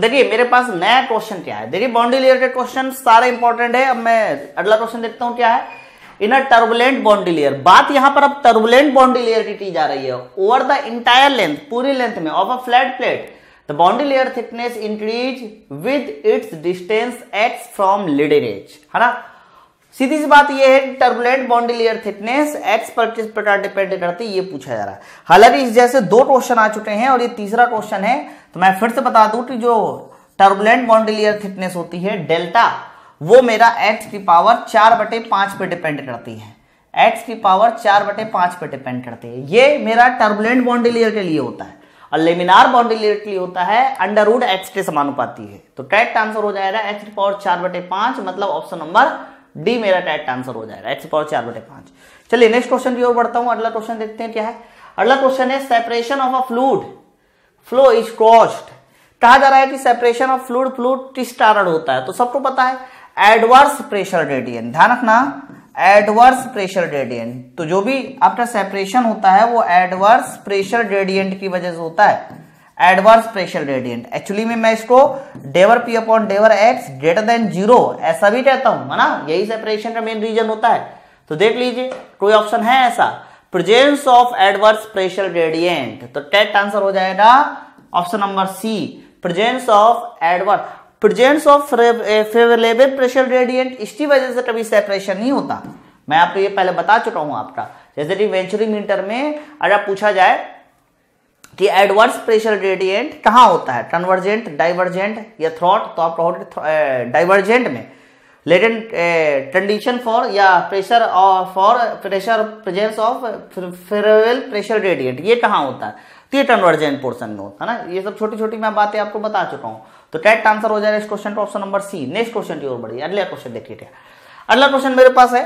देखिए मेरे पास नया क्वेश्चन क्या है देखिए बाउंड्री लेयर के क्वेश्चन सारे इंपॉर्टेंट है अब मैं अगला क्वेश्चन देखता हूं क्या है in a turbulent boundary layer बात यहां पर अब टर्बुलेंट बाउंड्री लेयर की जा रही है ओवर द इंटायर लेंथ पूरी लेंथ में of a flat plate the boundary layer thickness increase with its distance x from leading edge है ना सीधी सी बात यह है turbulent boundary layer thickness x किस प्रकार डिपेंड करती है ये पूछा जा रहा है हालांकि इस जैसे दो क्वेश्चन आ चुके हैं और ये तीसरा क्वेश्चन है तो मैं फिर से बता दूं कि जो टर्बुलेंट बाउंड्री लेयर थिकनेस होती है डेल्टा वो मेरा एक्स की पावर चार बटे पांच पे डिपेंड करती है एक्स की पावर चार बटे पांच पे डिपेंड करती है ये मेरा टर्बुलेंट बाउंड्री लेयर के लिए होता है और लेमिनार बाउंड्री लेयर के लिए होता है अंडरवुड एक्स के समानुपाती है तो करेक्ट आंसर हो जाएगा एक्स की पावर चार बटे पांच मतलब ऑप्शन नंबर डी मेरा करेक्ट आंसर हो जाएगा एक्स पावर चार बटे पांच चलिए नेक्स्ट क्वेश्चन की ओर बढ़ता हूं अगला क्वेश्चन देखते हैं क्या है अगला क्वेश्चन है separation of a fluid flow is caused कहा जा रहा है कि सेपरेशन ऑफ फ्लूड फ्लूड किस कारण होता है तो सबको पता है एडवर्स प्रेशर रेडियन ध्यान रखना एडवर्स प्रेशर ग्रेडियंट तो जो भी आपका सेपरेशन होता है वो एडवर्स प्रेशर ग्रेडियंट की वजह से होता है एडवर्स प्रेशर रेडियंट एक्चुअली में मैं इसको del P upon del x greater than zero ऐसा भी कहता हूं है ना यही सेपरेशन का मेन रीजन होता है तो देख लीजिए कोई ऑप्शन है ऐसा presence of adverse pressure gradient तो टेट आंसर हो जाएगा option number C presence of adverse presence of favourable pressure gradient इसकी वजह से कभी सेपरेशन नहीं होता मैं आपको ये पहले बता चुका हूं आपका जैसे कि वेंचुरी मीटर में अगर पूछा जाए कि एडवर्स प्रेशर ग्रेडियंट कहाँ होता है कन्वर्जेंट डाइवर्जेंट या थ्रॉट तो आप कहोगे डाइवर्जेंट में लेटेंट कंडीशन फॉर या pressure for pressure presence of favourable pressure gradient ये कहाँ होता है तो ये कन्वर्जेंट पोर्सन में होता है ना ये सब छोटी छोटी मैं बातें आपको बता चुका हूँ तो टेट आंसर हो जाएगा इस क्वेश्चन का option number C next question की ओर बढ़िए अगला क्वेश्चन देखिए क्या अगला क्वेश्चन मेरे पास है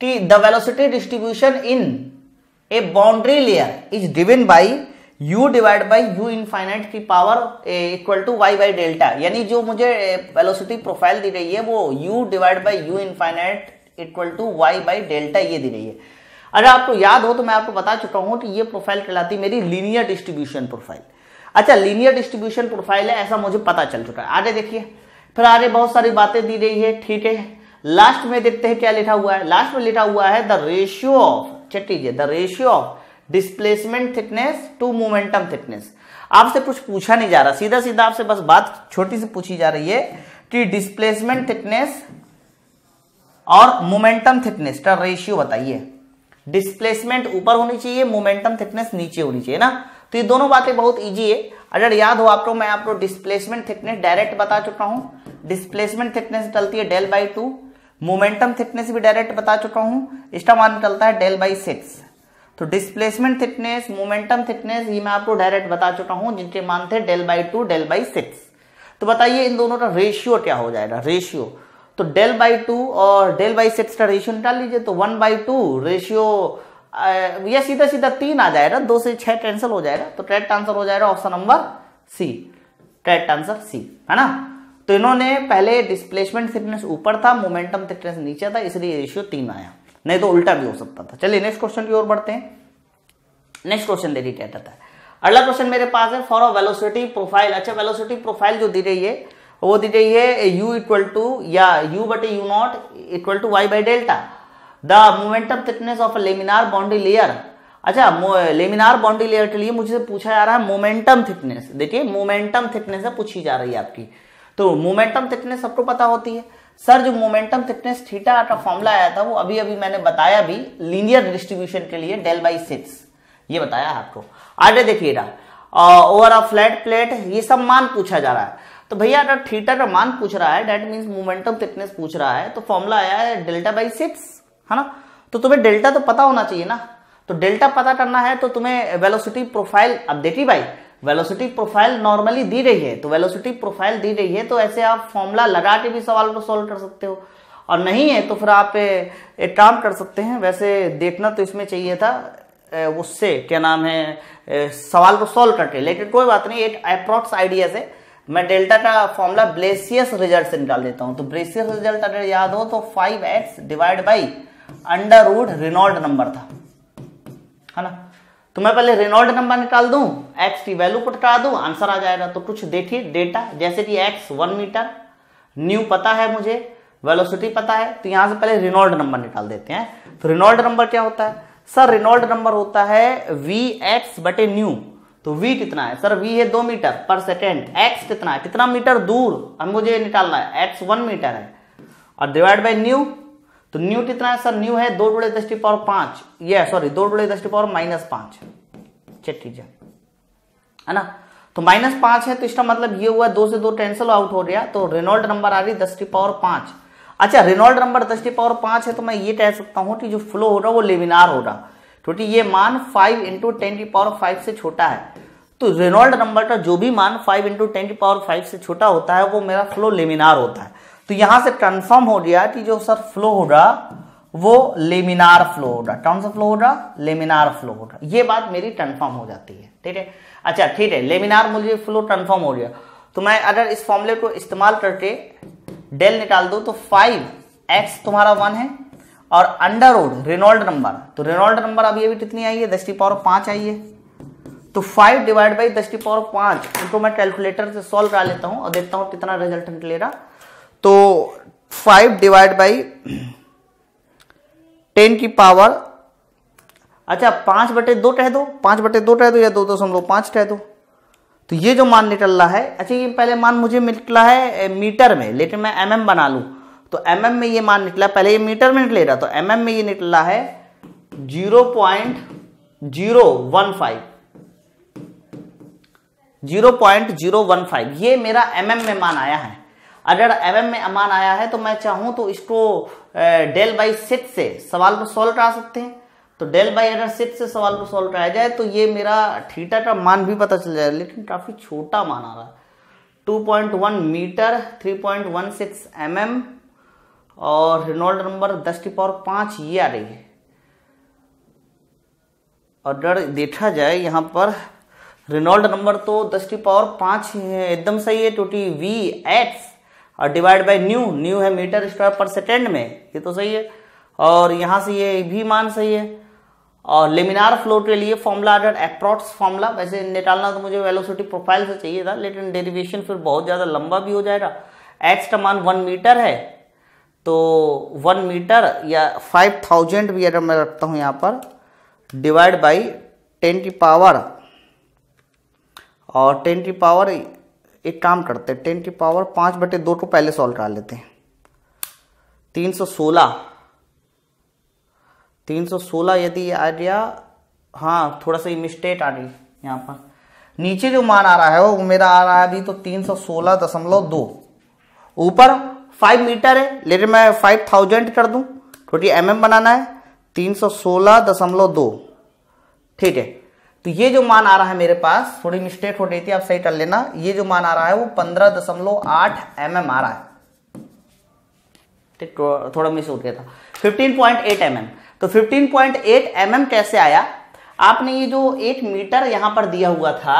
कि the velocity distribution in a boundary layer is given by u divide by u infinite की power equal to y by delta यानी जो मुझे वेलोसिटी eh, प्रोफाइल दी रही है वो u divide by u infinite equal to y by delta ये दी रही है अगर आपको याद हो तो मैं आपको बता चुका हूं कि ये प्रोफाइल कहलाती मेरी लीनियर डिस्ट्रीब्यूशन प्रोफाइल अच्छा लीनियर डिस्ट्रीब्यूशन प्रोफाइल है ऐसा मुझे पता चल चुका है आगे देखिए फिर आगे बहुत सारी बातें दी रही है ठीक है लास्ट में देखते हैं क्या लिखा हुआ है लास्ट में लिखा हुआ है द रेशियो ऑफ चेक कीजिए the ratio of displacement thickness to momentum thickness आपसे कुछ पूछा नहीं जा रहा सीधा सीधा आपसे बस बात छोटी सी पूछी जा रही है कि डिस्प्लेसमेंट थिकनेस और मोमेंटम थिकनेस का रेशियो बताइए डिस्प्लेसमेंट ऊपर होनी चाहिए मोमेंटम थिकनेस नीचे होनी चाहिए ना तो ये दोनों बातें बहुत ईजी है अगर याद हो आपको मैं आपको डिस्प्लेसमेंट थिकनेस डायरेक्ट बता चुका हूं डिस्प्लेसमेंट थिकनेस डलती है del by two momentum thickness भी डायरेक्ट बता चुका हूं इसका मान चलता है डेल बाई सिक्स तो डिस्प्लेसमेंट थिकनेस मोमेंटम थिकनेस ये मैं आपको डायरेक्ट बता चुका हूं जिनके मान थे del by two del by six तो बताइए इन दोनों का रेशियो क्या हो जाएगा रेशियो तो डेल बाई टू और डेल बाई सिक्स का रेशियो निकाल लीजिए तो वन बाई टू रेशियो यह सीधा सीधा तीन आ जाएगा दो से छह कैंसिल हो जाएगा तो ट्रेट आंसर हो जाएगा option number C straight answer C है ना तो इन्होंने पहले डिस्प्लेसमेंट थिकनेस ऊपर था मोमेंटम थिकनेस नीचे था इसलिए रेशियो तीन आया नहीं तो उल्टा भी हो सकता था चलिए नेक्स्ट क्वेश्चन की ओर बढ़ते हैं नेक्स्ट क्वेश्चन दे रही कहता है अगला क्वेश्चन मेरे पास है फॉर अ वेलोसिटी प्रोफाइल अच्छा वेलोसिटी प्रोफाइल जो दी रही है वो दी रही है u इक्वल टू या u बटे u not equal to Y by delta the momentum thickness of laminar boundary layer अच्छा लेमिनार बाउंड्री लेयर के लिए मुझे पूछा जा रहा है मोमेंटम थिकनेस देखिए मोमेंटम थिकनेस पूछी जा रही है आपकी तो मोमेंटम थिकनेस सबको पता होती है सर जो मोमेंटम थिकनेस थीटा का फॉर्मूला आया था वो अभी अभी मैंने बताया भी लीनियर डिस्ट्रीब्यूशन के लिए डेल बाई सिक्स ये बताया आपको आगे देखिएगा ओवर अ फ्लैट प्लेट ये सब मान पूछा जा रहा है तो भैया अगर थीटा का मान पूछ रहा है डेट मीन मोमेंटम थिकनेस पूछ रहा है तो फॉर्मूला आया है डेल्टा बाई सिक्स है ना तो तुम्हें डेल्टा तो पता होना चाहिए ना तो डेल्टा पता करना है तो तुम्हें वेलोसिटी प्रोफाइल अब देखी भाई वेलोसिटी प्रोफाइल नॉर्मली दी रही है तो वेलोसिटी प्रोफाइल दी रही है तो ऐसे आप फॉर्मूला लगा के भी सवाल को सॉल्व कर सकते हो और नहीं है तो फिर आप एक काम कर सकते हैं वैसे देखना तो इसमें चाहिए था उससे क्या नाम है सवाल को सॉल्व करके लेकिन कोई बात नहीं एक अप्रॉक्स आइडिया से मैं डेल्टा का फॉर्मूला ब्लेसियस रिजल्ट से निकाल देता हूं तो ब्लेसियस रिजल्ट अगर याद हो तो five x divide by under root Reynolds number था है ना तो मैं पहले रेनॉल्ड नंबर निकाल दूं एक्स की वैल्यू पुट करा दूं आंसर आ जाएगा तो कुछ देखिए डेटा जैसे कि एक्स वन मीटर न्यू पता है मुझे वेलोसिटी पता है तो यहां से पहले रिनॉल्ड नंबर निकाल देते हैं तो रिनॉल्ड नंबर क्या होता है सर रिनॉल्ड नंबर होता है वी एक्स बटे न्यू तो v कितना है सर v है दो मीटर पर सेकेंड x कितना है कितना मीटर दूर अब मुझे निकालना है x वन मीटर है और डिवाइड बाई न्यू तो न्यू कितना है सर न्यू है दो टुड़े दस टी पावर पांच ये सॉरी दो टुड़े दस टी पावर माइनस पांच ठीक है ना तो माइनस पांच है तो इसका मतलब ये हुआ दो से दो टेंसल आउट हो गया तो रेनोल्ड नंबर आ रही दस टी पावर पांच अच्छा रेनोल्ड नंबर दस टी पावर पांच है तो मैं ये कह सकता हूं कि जो फ्लो हो रहा वो लेमिनार हो रहा क्योंकि ये मान five into ten the power five से छोटा है तो रेनोल्ड नंबर का जो भी मान five into ten the power five से छोटा होता है वो मेरा फ्लो लेमिनार होता है तो यहां से कन्फर्म हो गया कि जो सर फ्लो हो रहा वो लेमिनार फ्लो हो रहा कौन सा फ्लो हो रहा लेमिनार फ्लो हो रहा ये बात मेरी कन्फर्म हो जाती है ठीक है अच्छा ठीक है लेमिनार मुझे फ्लो कंफर्म हो गया तो मैं अगर इस फॉर्मुले को इस्तेमाल करके डेल निकाल दो तो फाइव एक्स तुम्हारा वन है और अंडर रोड रेनोल्ड नंबर तो रेनोल्ड नंबर अभी अभी कितनी आई है दस की पावर पांच आई है तो फाइव डिवाइड बाई दस की पावर पांच इनको मैं कैलकुलेटर से सॉल्व करा लेता हूं और देखता हूं कितना रिजल्ट निकलेगा तो फाइव डिवाइड बाई टेन की पावर अच्छा पांच बटे दो टह दो पांच बटे दो टह दो या दो दशमलव पांच टह दो तो ये जो मान निकल रहा है अच्छा ये पहले मान मुझे निकला है मीटर में लेकिन मैं एमएम mm बना लूं तो एमएम mm में ये मान निकला पहले ये मीटर में निकले रहा तो एमएम mm में ये निकला है zero point zero one five zero point zero one five ये मेरा एमएम mm में मान आया है अगर एम में अमान आया है तो मैं चाहूं तो इसको डेल बाई सिक्स से सवाल को सॉल्व करा सकते हैं तो डेल बाई अगर सिक्स से सवाल को सॉल्व कराया जाए तो ये मेरा थीटा का मान भी पता चल जाएगा लेकिन काफ़ी छोटा मान आ रहा है 2.1 मीटर 3.16 mm और रिनोल्ड नंबर दस की पावर पाँच ये आ रही है और डर देखा जाए यहाँ पर रिनोल्ड नंबर तो दस की पावर पाँच एकदम सही है टोटी वी एक्स और डिवाइड बाय न्यू न्यू है मीटर स्क्वायर पर सेकेंड में ये तो सही है और यहाँ से ये भी मान सही है और लेमिनार फ्लो के लिए फॉर्मूला आ अप्रॉक्स फॉर्मूला वैसे निकालना तो मुझे वेलोसिटी प्रोफाइल से चाहिए था लेकिन डेरिवेशन फिर बहुत ज़्यादा लंबा भी हो जाएगा एच का मान वन मीटर है तो वन मीटर या फाइव थाउजेंड भी अगर मैं रखता हूँ यहाँ पर डिवाइड बाई टेन की पावर और टेन की पावर एक काम करते हैं टेन की पावर पाँच बटे दो को पहले सॉल्व करा लेते हैं तीन सौ सोलह तीन सौ सोलह यदि आ गया हाँ थोड़ा सा मिस्टेक आ गई यहाँ पर नीचे जो मान आ रहा है वो मेरा आ रहा है अभी तो तीन सौ सोलह दशमलव दो ऊपर फाइव मीटर है लेकिन मैं फाइव थाउजेंड कर दूँ छोटी एम बनाना है तीन सौ सोलह दशमलव दो ठीक है तो ये जो मान आ रहा है मेरे पास थोड़ी मिस्टेक हो रही थी आप सही कर लेना ये जो मान आ रहा है वो पंद्रह दशमलव आठ एम mm एम आ रहा है ठीक तो थोड़ा मिस हो गया था fifteen point eight M M तो fifteen point eight M m कैसे आया आपने ये जो एट मीटर यहां पर दिया हुआ था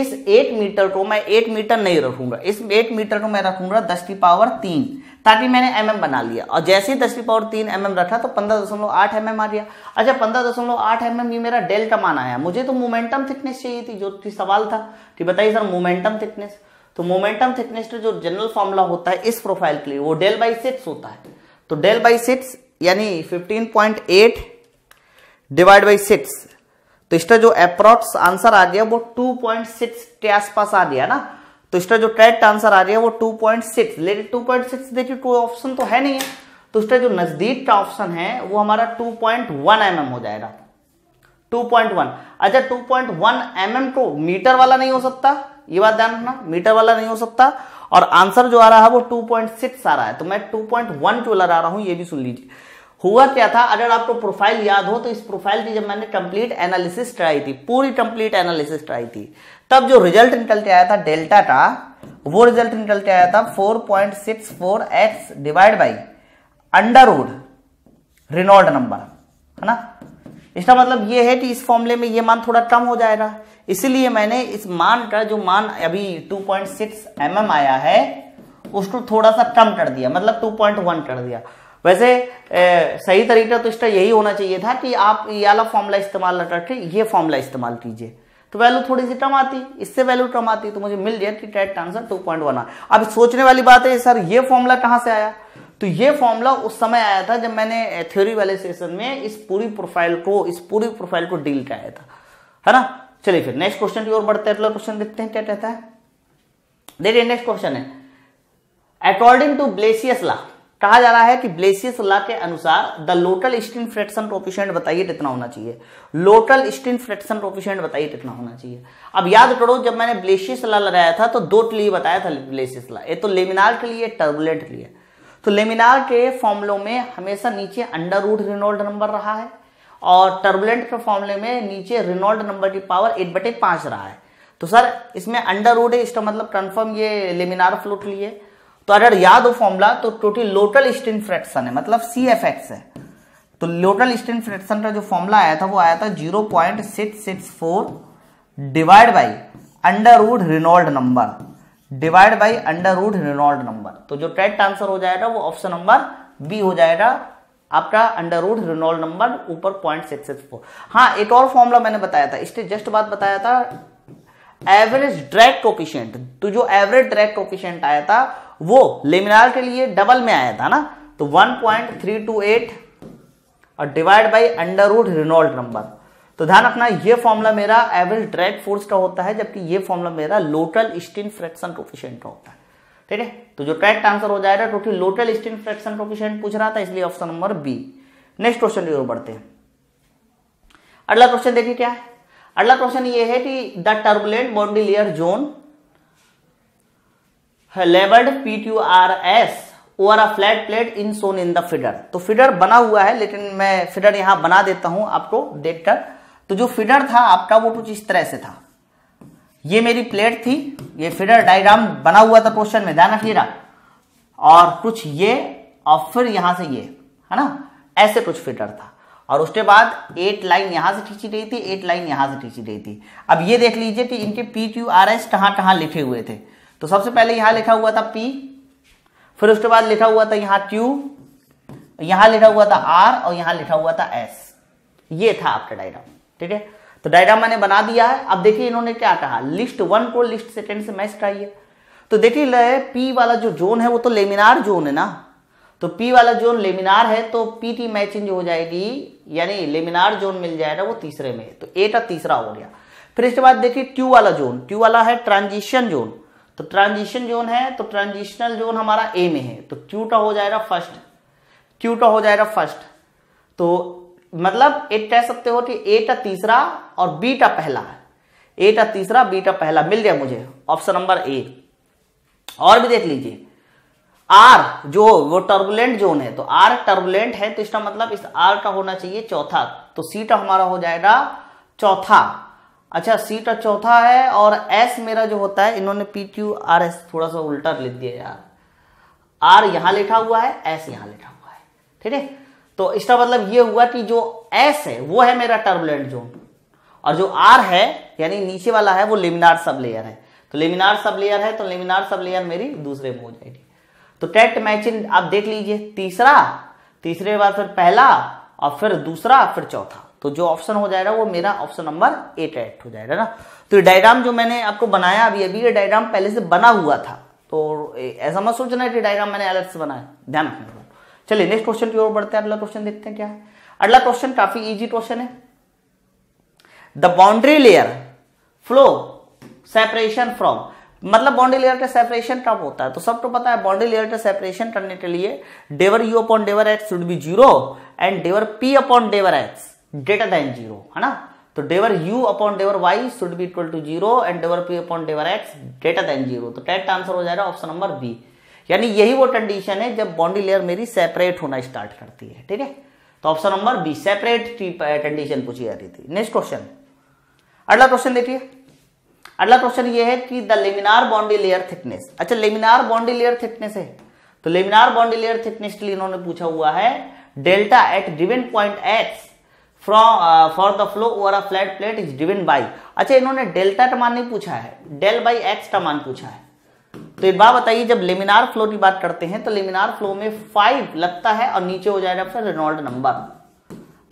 इस एट मीटर को मैं एट मीटर नहीं रखूंगा इस एट मीटर को मैं रखूंगा दस की पावर तीन ताकि मैंने एम mm बना लिया और जैसे ही दसवीं पावर तीन एम mm रखा तो पंद्रह दशमलव आठ एम एम आ गया अच्छा पंद्रह दशमलव आठ एम एम ये मेरा डेल्टा मान आया मुझे तो मोमेंटम थिकनेस चाहिए थी जो थी सवाल था कि बताइए सर मोमेंटम थिकनेस तो मोमेंटम तो थिकनेस जो जनरल फॉर्मूला होता है इस प्रोफाइल के लिए वो डेल बाई सिक्स होता है तो डेल बाई सिक्स यानी fifteen point eight divide by six तो इसका जो अप्रॉक्स आंसर आ गया वो टू पॉइंट सिक्स के आसपास आ गया ना तो इसका जो करेक्ट आंसर आ रही है वो 2.6 लेकिन 2.6 देखिए टू ऑप्शन तो है नहीं है तो इसका जो नजदीक का ऑप्शन है वो हमारा 2.1 पॉइंट mm हो जाएगा 2.1 अच्छा 2.1 mm को मीटर वाला नहीं हो सकता ये बात ध्यान रखना मीटर वाला नहीं हो सकता और आंसर जो आ रहा है वो 2.6 आ रहा है तो मैं 2.1 क्यों लगा रहा हूं ये भी सुन लीजिए हुआ क्या था अगर आपको प्रोफाइल याद हो तो इस प्रोफाइल की जब मैंने कंप्लीट एनालिसिस ट्राई थी पूरी कंप्लीट एनालिसिस ट्राई थी तब जो रिजल्ट निकल के आया था डेल्टा का वो रिजल्ट निकल के आया था four point six four x divide by under root Reynolds number है ना इसका मतलब ये है कि इस फॉर्मूले में ये मान थोड़ा कम हो जाएगा इसलिए मैंने इस मान का जो मान अभी 2.6 पॉइंट mm आया है उसको थोड़ा सा कम कर दिया मतलब 2.1 कर दिया वैसे ए, सही तरीका तो इसका यही होना चाहिए था कि आप ये वाला फॉर्मूला इस्तेमाल करके ये फॉर्मूला इस्तेमाल कीजिए तो वैल्यू थोड़ी सी टम आती इससे वैल्यू टर्म आती तो मुझे मिल गया कि टेट आंसर टू पॉइंट वन अब सोचने वाली बात है सर ये फॉर्मूला कहां से आया तो ये फॉर्मूला उस समय आया था जब मैंने थ्योरी वाले सेशन में इस पूरी प्रोफाइल को इस पूरी प्रोफाइल को डील कराया था है ना चलिए फिर नेक्स्ट क्वेश्चन की ओर बढ़ते हैं अगला क्वेश्चन देखते हैं क्या कहता है देखिए नेक्स्ट क्वेश्चन है अकॉर्डिंग टू ब्लेसियस ला कहा जा रहा है कि ब्लेसियस ला के अनुसार the local skin friction coefficient बताइए कितना तो होना चाहिए लोटल स्टीन फ्रैक्शन प्रोफिशियंट बताइए कितना तो होना चाहिए अब याद करो जब मैंने ब्लेसियस ला लगाया था तो दो के लिए बताया था ब्लेसियस ला ये तो लेमिनार के लिए टर्बुलेंट के लिए तो लेमिनार के फॉर्मुलों में हमेशा नीचे अंडर रूट रिनोल्ड नंबर रहा है और टर्बुलेंट के फॉर्मुले में नीचे रिनोल्ड नंबर की पावर एट बटे पाँच रहा है तो सर इसमें अंडर रूट है इसका मतलब कन्फर्म ये लेमिनार फ्लो के लिए है तो अगर याद हो फॉर्मूला तो टोटल लोटल स्टेन फ्रैक्शन है मतलब सी एफ एक्स है तो लोटल स्टेन फ्रैक्शन का जो फॉर्मूला आया था वो आया था zero point six six four divide by under root Reynolds number divide by under root Reynolds number तो जो करेक्ट आंसर हो जाएगा वो ऑप्शन नंबर बी हो जाएगा आपका अंडर रूड रिनॉल्ड नंबर ऊपर पॉइंट सिक्स सिक्स फोर हाँ एक और फॉर्मूला मैंने बताया था इसके जस्ट बात बताया था एवरेज ड्रैक कोपिशियंट तो जो एवरेज ड्रैक कोपिशियंट आया था वो लेमिनार के लिए डबल में आया था ना तो 1.328 और divide by under root Reynolds number तो ध्यान रखना ये फॉर्मूला मेरा एवरेज ड्रैग फोर्स का होता है जबकि ये फॉर्मूला मेरा लोटल स्टीन फ्रैक्शन कोफिशियंट का होता है ठीक है तो जो करेक्ट आंसर हो जाएगा क्योंकि लोटल स्टीन फ्रैक्शन कोफिशियंट पूछ रहा था इसलिए option number B next question की ओर बढ़ते हैं अगला क्वेश्चन देखिए क्या है अगला क्वेश्चन ये है कि the turbulent boundary layer zone labelled P two R S over a flat plate in zone in the figure तो फिडर बना हुआ है लेकिन मैं फिडर यहां बना देता हूं आपको देखकर तो जो फिडर था आपका वो कुछ इस तरह से था ये मेरी प्लेट थी ये फिडर डायग्राम बना हुआ था क्वेश्चन में ध्यान रखिएगा और कुछ ये और फिर यहाँ से ये है ना ऐसे कुछ फिडर था और उसके बाद एट लाइन यहां से खींची गई थी एट लाइन यहां से खींची गई थी अब ये देख लीजिए कि इनके पी टू आर एस कहां कहां लिखे हुए थे तो सबसे पहले यहां लिखा हुआ था पी फिर उसके बाद लिखा हुआ था यहां क्यू यहां लिखा हुआ था आर और यहां लिखा हुआ था एस ये था आपका डायग्राम ठीक है तो डायग्राम मैंने बना दिया है अब देखिए इन्होंने क्या कहा लिस्ट वन को लिस्ट सेकेंड से मैच कराइए तो देखिए पी वाला जो जोन है वो तो लेमिनार जोन है ना तो पी वाला जोन लेमिनार है तो पी टी मैचिंग हो जाएगी यानी लेमिनार जोन मिल जाएगा वो तीसरे में तो ए का तीसरा हो गया फिर इसके बाद देखिए ट्यू वाला जोन ट्यू वाला है ट्रांजिशन जोन तो ट्रांजिशन जोन है तो ट्रांजिशनल जोन हमारा ए में है तो क्यूटा हो जाएगा फर्स्ट क्यूटा हो जाएगा फर्स्ट तो मतलब एक कह सकते हो कि ए तीसरा और बी पहला ए तीसरा बी पहला मिल गया मुझे ऑप्शन नंबर ए और भी देख लीजिए आर जो वो टर्बुलेंट जोन है तो आर टर्बुलेंट है तो इसका मतलब इस आर का होना चाहिए चौथा तो सी हमारा हो जाएगा चौथा अच्छा सी का चौथा है और एस मेरा जो होता है इन्होंने पी क्यू आर एस थोड़ा सा उल्टा लिख दिया यार आर यहाँ लिखा हुआ है एस यहाँ लिखा हुआ है ठीक है तो इसका मतलब ये हुआ कि जो एस है वो है मेरा टर्बुलेंट जोन और जो आर है यानी नीचे वाला है वो लेमिनार सब लेयर है तो लेमिनार सब लेयर है तो लेमिनार सब लेयर मेरी दूसरे में हो जाएगी तो टेट मैचिंग आप देख लीजिए तीसरा तीसरे बार फिर पहला और फिर दूसरा फिर चौथा तो जो ऑप्शन हो जाएगा वो मेरा ऑप्शन नंबर एट एक्ट हो जाएगा ना तो डायग्राम जो मैंने आपको बनाया अभी अभी ये डायग्राम पहले से बना हुआ था तो ऐसा मत सोचना है कि डायग्राम मैंने अलग से बनाया ध्यान रखना चलिए नेक्स्ट क्वेश्चन की ओर बढ़ते हैं अगला क्वेश्चन देखते हैं क्या है अगला क्वेश्चन काफी इजी क्वेश्चन है the boundary layer flow separation from मतलब बाउंड्री लेयर का सेपरेशन कब होता है तो सबको तो पता है बाउंड्री लेयर का सेपरेशन करने के लिए del you upon del x should be zero and del P upon del x greater than zero है ना तो del you upon del Y should be equal to zero and del P upon del x greater than zero तो correct answer हो जाएगा option number B यानी यही वो condition है जब बॉन्डी लेयर मेरी सेपरेट होना स्टार्ट करती है ठीक है तो option number B separate condition पूछी जा रही थी नेक्स्ट क्वेश्चन अगला क्वेश्चन देखिए अगला क्वेश्चन ये है कि the laminar boundary layer thickness अच्छा लेमिनार बाउंड्री लेयर थिकनेस है तो लेमिनार बाउंड्री लेयर थिकनेस के लिए इन्होंने पूछा हुआ है delta at given point x from for the flow over a flat plate is given by अच्छा इन्होंने डेल्टा का मान नहीं पूछा है डेल बाई एक्स का मान पूछा है तो एक बात बताइए जब लेमिनार फ्लो की बात करते हैं तो लेमिनार फ्लो में फाइव लगता है और नीचे हो जाएगा आपका रेनॉल्ड नंबर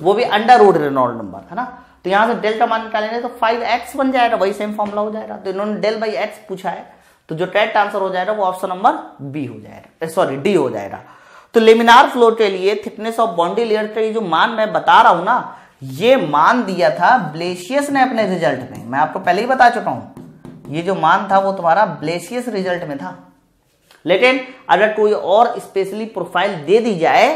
वो भी अंडर रोड रेनॉल्ड नंबर है ना तो यहाँ से डेल्टा मान निकालेंगे तो फाइव एक्स बन जाएगा वही सेम फॉर्मूला हो जाएगा तो इन्होंने डेल बाई एक्स पूछा है तो जो करेक्ट आंसर हो जाएगा वो ऑप्शन नंबर बी हो जाएगा सॉरी eh, डी हो जाएगा तो लेमिनार फ्लो के लिए थिकनेस ऑफ बाउंड्री लेयर का जो मान मैं बता रहा हूं ना ये मान दिया था ब्लेशियस ने अपने रिजल्ट में मैं आपको पहले ही बता चुका हूं ये जो मान था वो तुम्हारा ब्लेशियस रिजल्ट में था लेकिन अगर कोई और स्पेशली प्रोफाइल दे दी जाए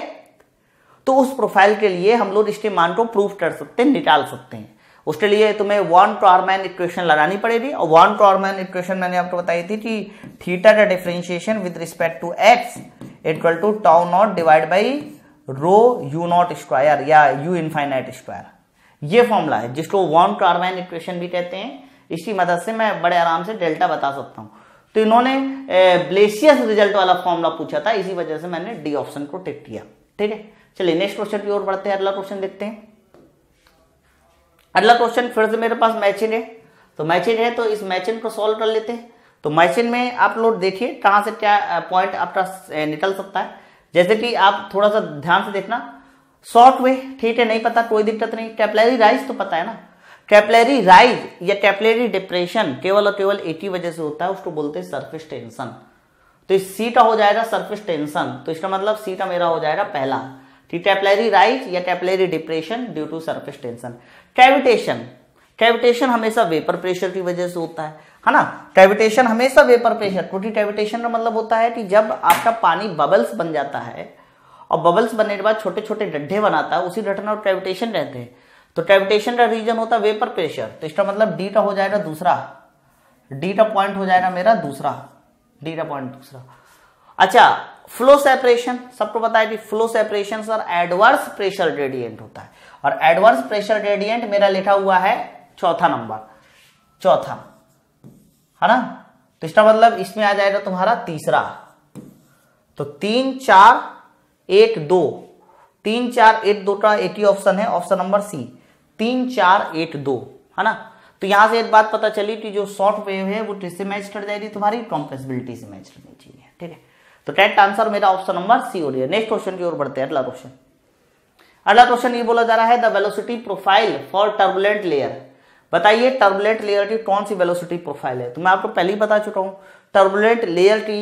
तो उस प्रोफाइल के लिए हम लोग इसके मान को प्रूफ कर सकते हैं निकाल सकते हैं उसके लिए तुम्हें वन ट्रॉरमैन इक्वेशन लगानी पड़ेगी और वन ट्रॉरमैन इक्वेशन मैंने आपको बताई थी कि थीटा का differentiation with respect to x equal to tau not divide by rho u not square या यू इनफाइनाइट स्क्वायर ये फॉर्मूला है जिसको वन ट्रॉरमैन इक्वेशन भी कहते हैं इसी मदद से मैं बड़े आराम से डेल्टा बता सकता हूँ तो इन्होंने ब्लेसियस रिजल्ट वाला फॉर्मूला पूछा था इसी वजह से मैंने डी ऑप्शन को टिक किया ठीक है चलिए नेक्स्ट क्वेश्चन की ओर बढ़ते हैं अगला क्वेश्चन देखते हैं अगला क्वेश्चन फिर से मेरे पास मैचिन है तो मैचिन है तो इस मैचिन को सॉल्व कर लेते हैं तो मैचिन में आप लोग देखिए कहाँ से क्या पॉइंट आपका निकल सकता है जैसे कि आप थोड़ा सा ध्यान से देखना शॉर्ट वे ठीक है नहीं पता कोई दिक्कत नहीं कैपलेरी राइज तो पता है ना कैपलेरी राइज या कैपलेरी डिप्रेशन केवल और केवल एक वजह से होता है उसको बोलते हैं सर्फिस टेंशन तो इस सीटा हो जाएगा सर्फिस टेंशन तो इसका मतलब सीटा मेरा हो जाएगा पहला the राइज या capillary depression due to surface tension cavitation cavitation हमेशा वेपर प्रेशर की वजह से होता है है ना कैविटेशन हमेशा वेपर प्रेशर क्योंकि कैविटेशन का मतलब होता है कि जब आपका पानी बबल्स बन जाता है और बबल्स बनने के बाद छोटे छोटे गड्ढे बनाता है उसी गठन और कैविटेशन रहते हैं तो कैविटेशन का रीजन होता है वेपर प्रेशर तो इसका मतलब डी का हो जाएगा दूसरा डी का पॉइंट हो जाएगा मेरा दूसरा डी का पॉइंट दूसरा अच्छा फ्लो सेपरेशन सबको पता है कि flow separation sir adverse pressure gradient होता है और एडवर्स प्रेशर ग्रेडियंट मेरा लिखा हुआ है चौथा नंबर चौथा है ना तो इसका मतलब इसमें आ जाएगा तुम्हारा तीसरा तो तीन चार एक दो तीन चार एक दो का एक ही ऑप्शन है ऑप्शन नंबर सी तीन चार एक दो है ना तो यहां से एक बात पता चली कि जो शॉर्ट वेव है वो किससे मैच कर जाएगी तुम्हारी कॉम्पेसिबिलिटी से मैच करनी चाहिए ठीक है तो करेक्ट आंसर मेरा ऑप्शन नंबर सी हो रही है नेक्स्ट क्वेश्चन की ओर बढ़ते हैं अगला क्वेश्चन अगला क्वेश्चन ये बोला जा रहा है the velocity profile for turbulent layer बताइए टर्बुलेंट लेयर की कौन सी वेलोसिटी प्रोफाइल है तो मैं आपको पहले ही बता चुका हूं टर्बुलेंट लेयर की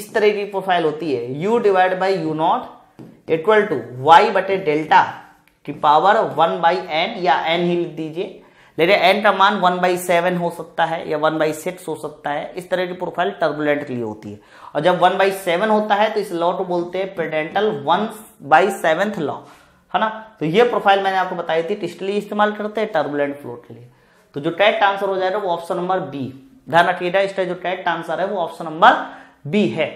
इस तरह की प्रोफाइल होती है u divide by u not equal to y बटे डेल्टा की पावर वन बाई एन या एन ही लिख दीजिए लेकिन एन का मान वन बाई सेवन हो सकता है या वन बाई सिक्स हो सकता है इस तरह की प्रोफाइल टर्बुलेंट के लिए होती है और जब वन बाई सेवन होता है तो इस लॉ को बोलते हैं Prandtl one by seventh law है ना तो ये प्रोफाइल मैंने आपको बताई थी टिस्टली इस्तेमाल करते हैं टर्बुलेंट फ्लो के लिए तो जो टेट आंसर हो जाएगा वो ऑप्शन नंबर बी ध्यान रखिएगा इसका जो टेट आंसर है वो ऑप्शन नंबर बी है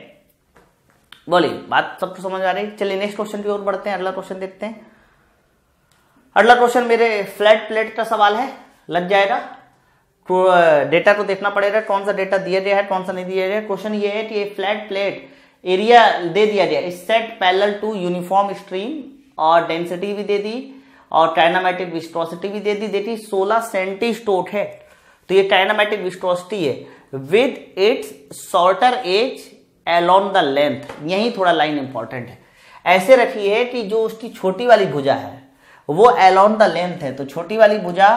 बोलिए बात सबको समझ आ रही चलिए नेक्स्ट क्वेश्चन की ओर बढ़ते हैं अगला क्वेश्चन देखते हैं अगला क्वेश्चन मेरे फ्लैट प्लेट का सवाल है लग जाएगा डेटा को देखना पड़ेगा कौन सा डेटा दिया गया है कौन सा नहीं दिया गया क्वेश्चन ये है कि फ्लैट प्लेट एरिया दे दिया गया इस set parallel to uniform stream और डेंसिटी भी दे दी और टाइनामेटिक विस्ट्रोसिटी भी दे दी देखिए सोलह स्टोट है तो ये टाइनामेटिक विस्ट्रोसिटी है with its shorter edge along the length यही थोड़ा लाइन इंपॉर्टेंट है ऐसे रखी है कि जो उसकी छोटी वाली भुजा है वो एलॉन द लेंथ है तो छोटी वाली भुजा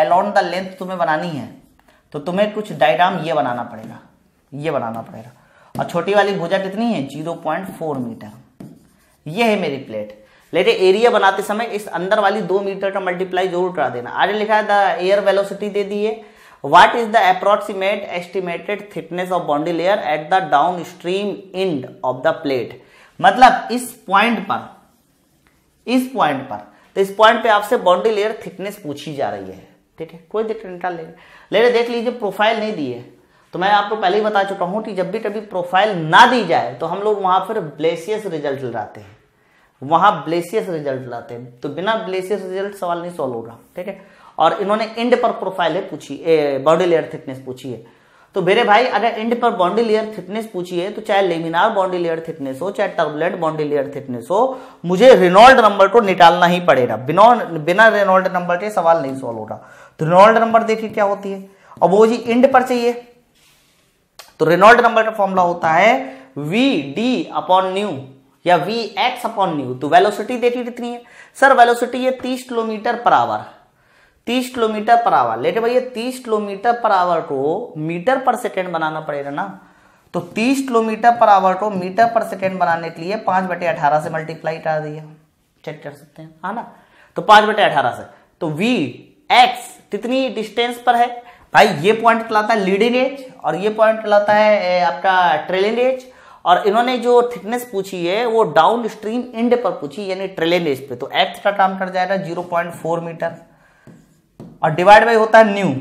एलोन द लेंथ तुम्हें बनानी है तो तुम्हें कुछ डायग्राम ये बनाना पड़ेगा ये बनाना पड़ेगा और छोटी वाली भुजा कितनी है जीरो पॉइंट फोर मीटर ये है मेरी प्लेट लेकिन एरिया बनाते समय इस अंदर वाली दो मीटर का मल्टीप्लाई जरूर करा देना आगे लिखा है द एयर वेलोसिटी दे दी है what is the approximate estimated thickness of boundary layer at the downstream end of the plate मतलब इस पॉइंट पर इस पॉइंट पर तो इस पॉइंट पे आपसे बाउंड्री लेयर थिकनेस पूछी जा रही है ठीक है कोई दिक्कत नहीं डाल लेंगे ले रहे देख लीजिए प्रोफाइल नहीं दी है तो मैं आपको पहले ही बता चुका हूँ कि जब भी कभी प्रोफाइल ना दी जाए तो हम लोग वहाँ पर ब्लेसियस रिजल्ट लाते हैं वहाँ ब्लेसियस रिजल्ट लाते हैं तो बिना ब्लेसियस रिजल्ट सवाल नहीं सॉल्व होगा ठीक है और इन्होंने एंड पर प्रोफाइल है पूछी बॉडी लेयर थिकनेस पूछी है तो मेरे भाई अगर एंड पर बॉन्डी लेयर थिकनेस पूछी है तो चाहे लेमिनार बॉन्डी लेयर थिकनेस हो चाहे टर्बुलेंट बॉन्डी लेयर थिकनेस हो मुझे रेनॉल्ड नंबर को निकालना ही पड़ेगा बिना बिना रेनॉल्ड नंबर के सवाल नहीं सॉल्व होगा तो रेनॉल्ड नंबर देखिए क्या होती है अब वो जी इंड पर चाहिए तो रेनॉल्ड नंबर का फॉर्मूला होता है वी डी अपॉन न्यू या वी एक्स अपॉन न्यू तो वेलोसिटी देखिए कितनी है सर वेलोसिटी है तीस किलोमीटर पर आवर तीस किलोमीटर पर आवर लेटे भैया तीस किलोमीटर पर आवर को मीटर पर सेकेंड बनाना पड़ेगा ना तो 30 किलोमीटर पर आवर को मीटर पर सेकेंड बनाने के लिए 5 बटे अठारह से मल्टीप्लाई कर दिया चेक कर सकते हैं है हाँ ना तो 5 बटे अठारह से तो वी एक्स कितनी डिस्टेंस पर है भाई ये पॉइंट कहलाता है लीडिंग एज और ये पॉइंट कहलाता है आपका ट्रेलिंग एज और इन्होंने जो थिकनेस पूछी है वो डाउन स्ट्रीम एंड पर पूछी यानी ट्रेलिंग एज पे तो एक्स का काम कर जाएगा जीरो पॉइंट फोर मीटर और डिवाइड बाई होता है न्यू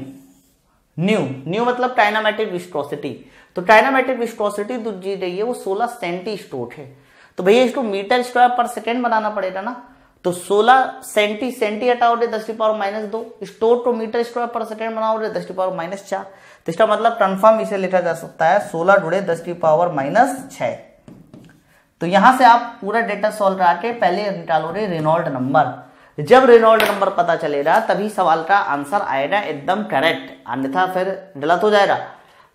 न्यू न्यू मतलब टाइनामेटिक विस्ट्रोसिटी तो टाइनामेटिक विस्ट्रोसिटी जी रही है वो सोलह सेंटी स्ट्रोक है तो भैया इसको मीटर स्क्वायर पर सेकेंड बनाना पड़ेगा ना तो 16 सेंटी सेंटी हटाओ रे दस की पावर माइनस दो स्टोर टू तो मीटर स्क्वायर पर सेकेंड बनाओ रे दस की पावर माइनस चार तो इसका मतलब कंफर्म इसे लिखा जा सकता है सोलह जुड़े दस टी पावर माइनस छह तो यहां से आप पूरा डेटा सॉल्व करा के पहले निकालो रे रेनॉल्ड नंबर जब रेनॉल्ड नंबर पता चलेगा तभी सवाल का आंसर आएगा एकदम करेक्ट अन्यथा फिर गलत हो जाएगा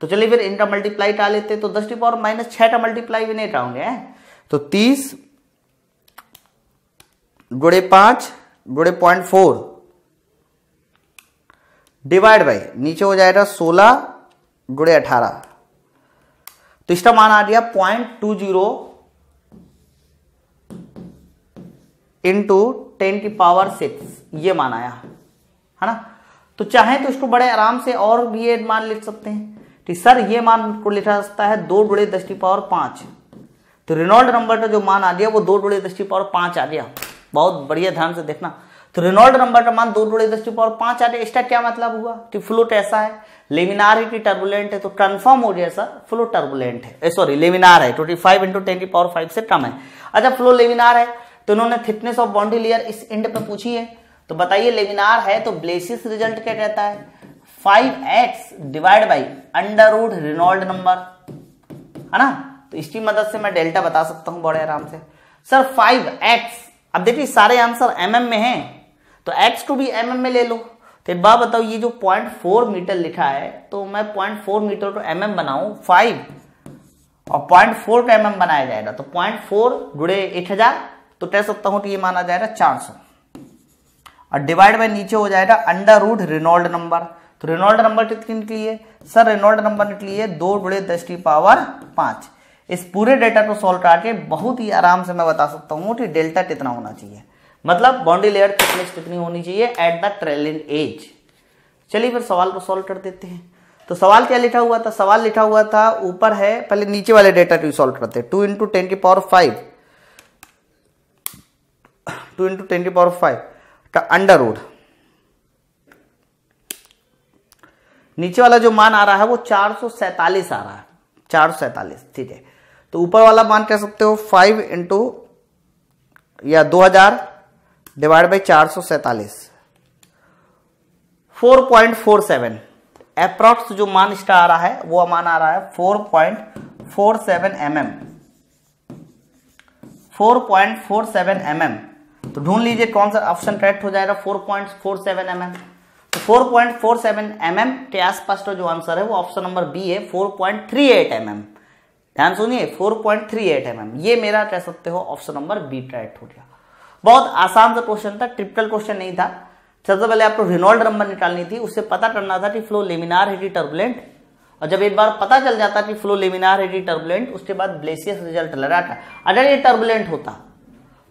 तो चलिए फिर इनका मल्टीप्लाई करा लेते तो दस टी पावर माइनस छह का मल्टीप्लाई भी नहीं कराऊंगे तो तीस गुड़े पांच गुड़े पॉइंट फोर डिवाइड बाई नीचे हो जाएगा सोलह गुड़े अठारह तो इसका मान आ गया point two zero into ten की पावर सिक्स ये मान आया है ना तो चाहे तो इसको बड़े आराम से और भी ये मान लिख सकते हैं कि तो सर ये मान को लिखा सकता है दो गुड़े दस की पावर पांच तो रिनॉल्ड नंबर का जो मान आ गया वो दो गुड़े दस की पावर पांच आ गया बहुत बढ़िया ध्यान से देखना तो रेनॉल्ड नंबर का मान दो जोड़े दस टू पावर पांच आटे इसका क्या मतलब हुआ कि फ्लूट ऐसा है लेमिनार ही टर्बुलेंट है तो कन्फर्म हो गया सर फ्लो टर्बुलेंट है सॉरी eh, लेमिनार है ट्वेंटी फाइव इंटू टेन की पावर फाइव से कम है अच्छा फ्लो लेमिनार है तो इन्होंने थिकनेस ऑफ बाउंड्री लेयर इस एंड पे पूछी है तो बताइए लेमिनार है तो ब्लेसिस रिजल्ट क्या कहता है five x divide by under root Reynold number है ना तो इसकी मदद से मैं डेल्टा बता सकता हूं बड़े आराम से सर फाइव एक्स अब देखिए सारे आंसर एम mm में हैं तो एक्स टू भी एम mm में ले लो तो एक बात बताओ ये जो पॉइंट फोर मीटर लिखा है तो मैं पॉइंट फोर मीटर को एम mm एम बनाऊं फाइव और पॉइंट फोर का एम mm बनाया जाएगा तो पॉइंट फोर गुड़े एक हजार तो कह सकता हूं कि ये माना जाएगा चार सौ और डिवाइड बाय नीचे हो जाएगा अंडर रूट रिनोल्ड नंबर तो रिनोल्ड नंबर कितनी निकली है सर रिनोल्ड नंबर निकली है दो गुड़े दस की पावर पांच इस पूरे डेटा को सॉल्व करके बहुत ही आराम से मैं बता सकता हूँ कि डेल्टा कितना होना चाहिए मतलब बाउंड्री लेयर थिकनेस कितनी होनी चाहिए एट द ट्रेलिंग एज चलिए फिर सवाल को सॉल्व कर देते हैं तो सवाल क्या लिखा हुआ था सवाल लिखा हुआ था ऊपर है पहले नीचे वाले डेटा को सॉल्व करते हैं टू इंटू टेन की power five two into ten की पावर फाइव का अंडर रूड नीचे वाला जो मान आ रहा है वो चार सौ सैतालीस आ रहा है चार सौ सैतालीस ठीक है तो ऊपर वाला मान कह सकते हो फाइव इंटू या दो हजार डिवाइड बाई चार सौ सैतालीस four point four seven approx जो मान इसका आ रहा है वो मान आ रहा है four point four seven M M four point four seven M M तो ढूंढ लीजिए कौन सा ऑप्शन करेक्ट हो जाएगा four point four seven M M तो four point four seven M M के आसपास का जो आंसर है वो ऑप्शन नंबर बी है four point three eight M M ध्यान सुनिए 4.38 है मैम ये मेरा कह सकते हो ऑप्शन नंबर बी ट्राइट हो गया बहुत आसान सा क्वेश्चन था ट्रिपिकल क्वेश्चन नहीं था सबसे पहले आपको रिनोल्ड नंबर निकालनी थी उससे पता करना था कि फ्लो लेमिनार है कि टर्बुलेंट और जब एक बार पता चल जाता कि फ्लो लेमिनार है कि टर्बुलेंट उसके बाद ब्लेसियस रिजल्ट लगा था अगर ये टर्बुलेंट होता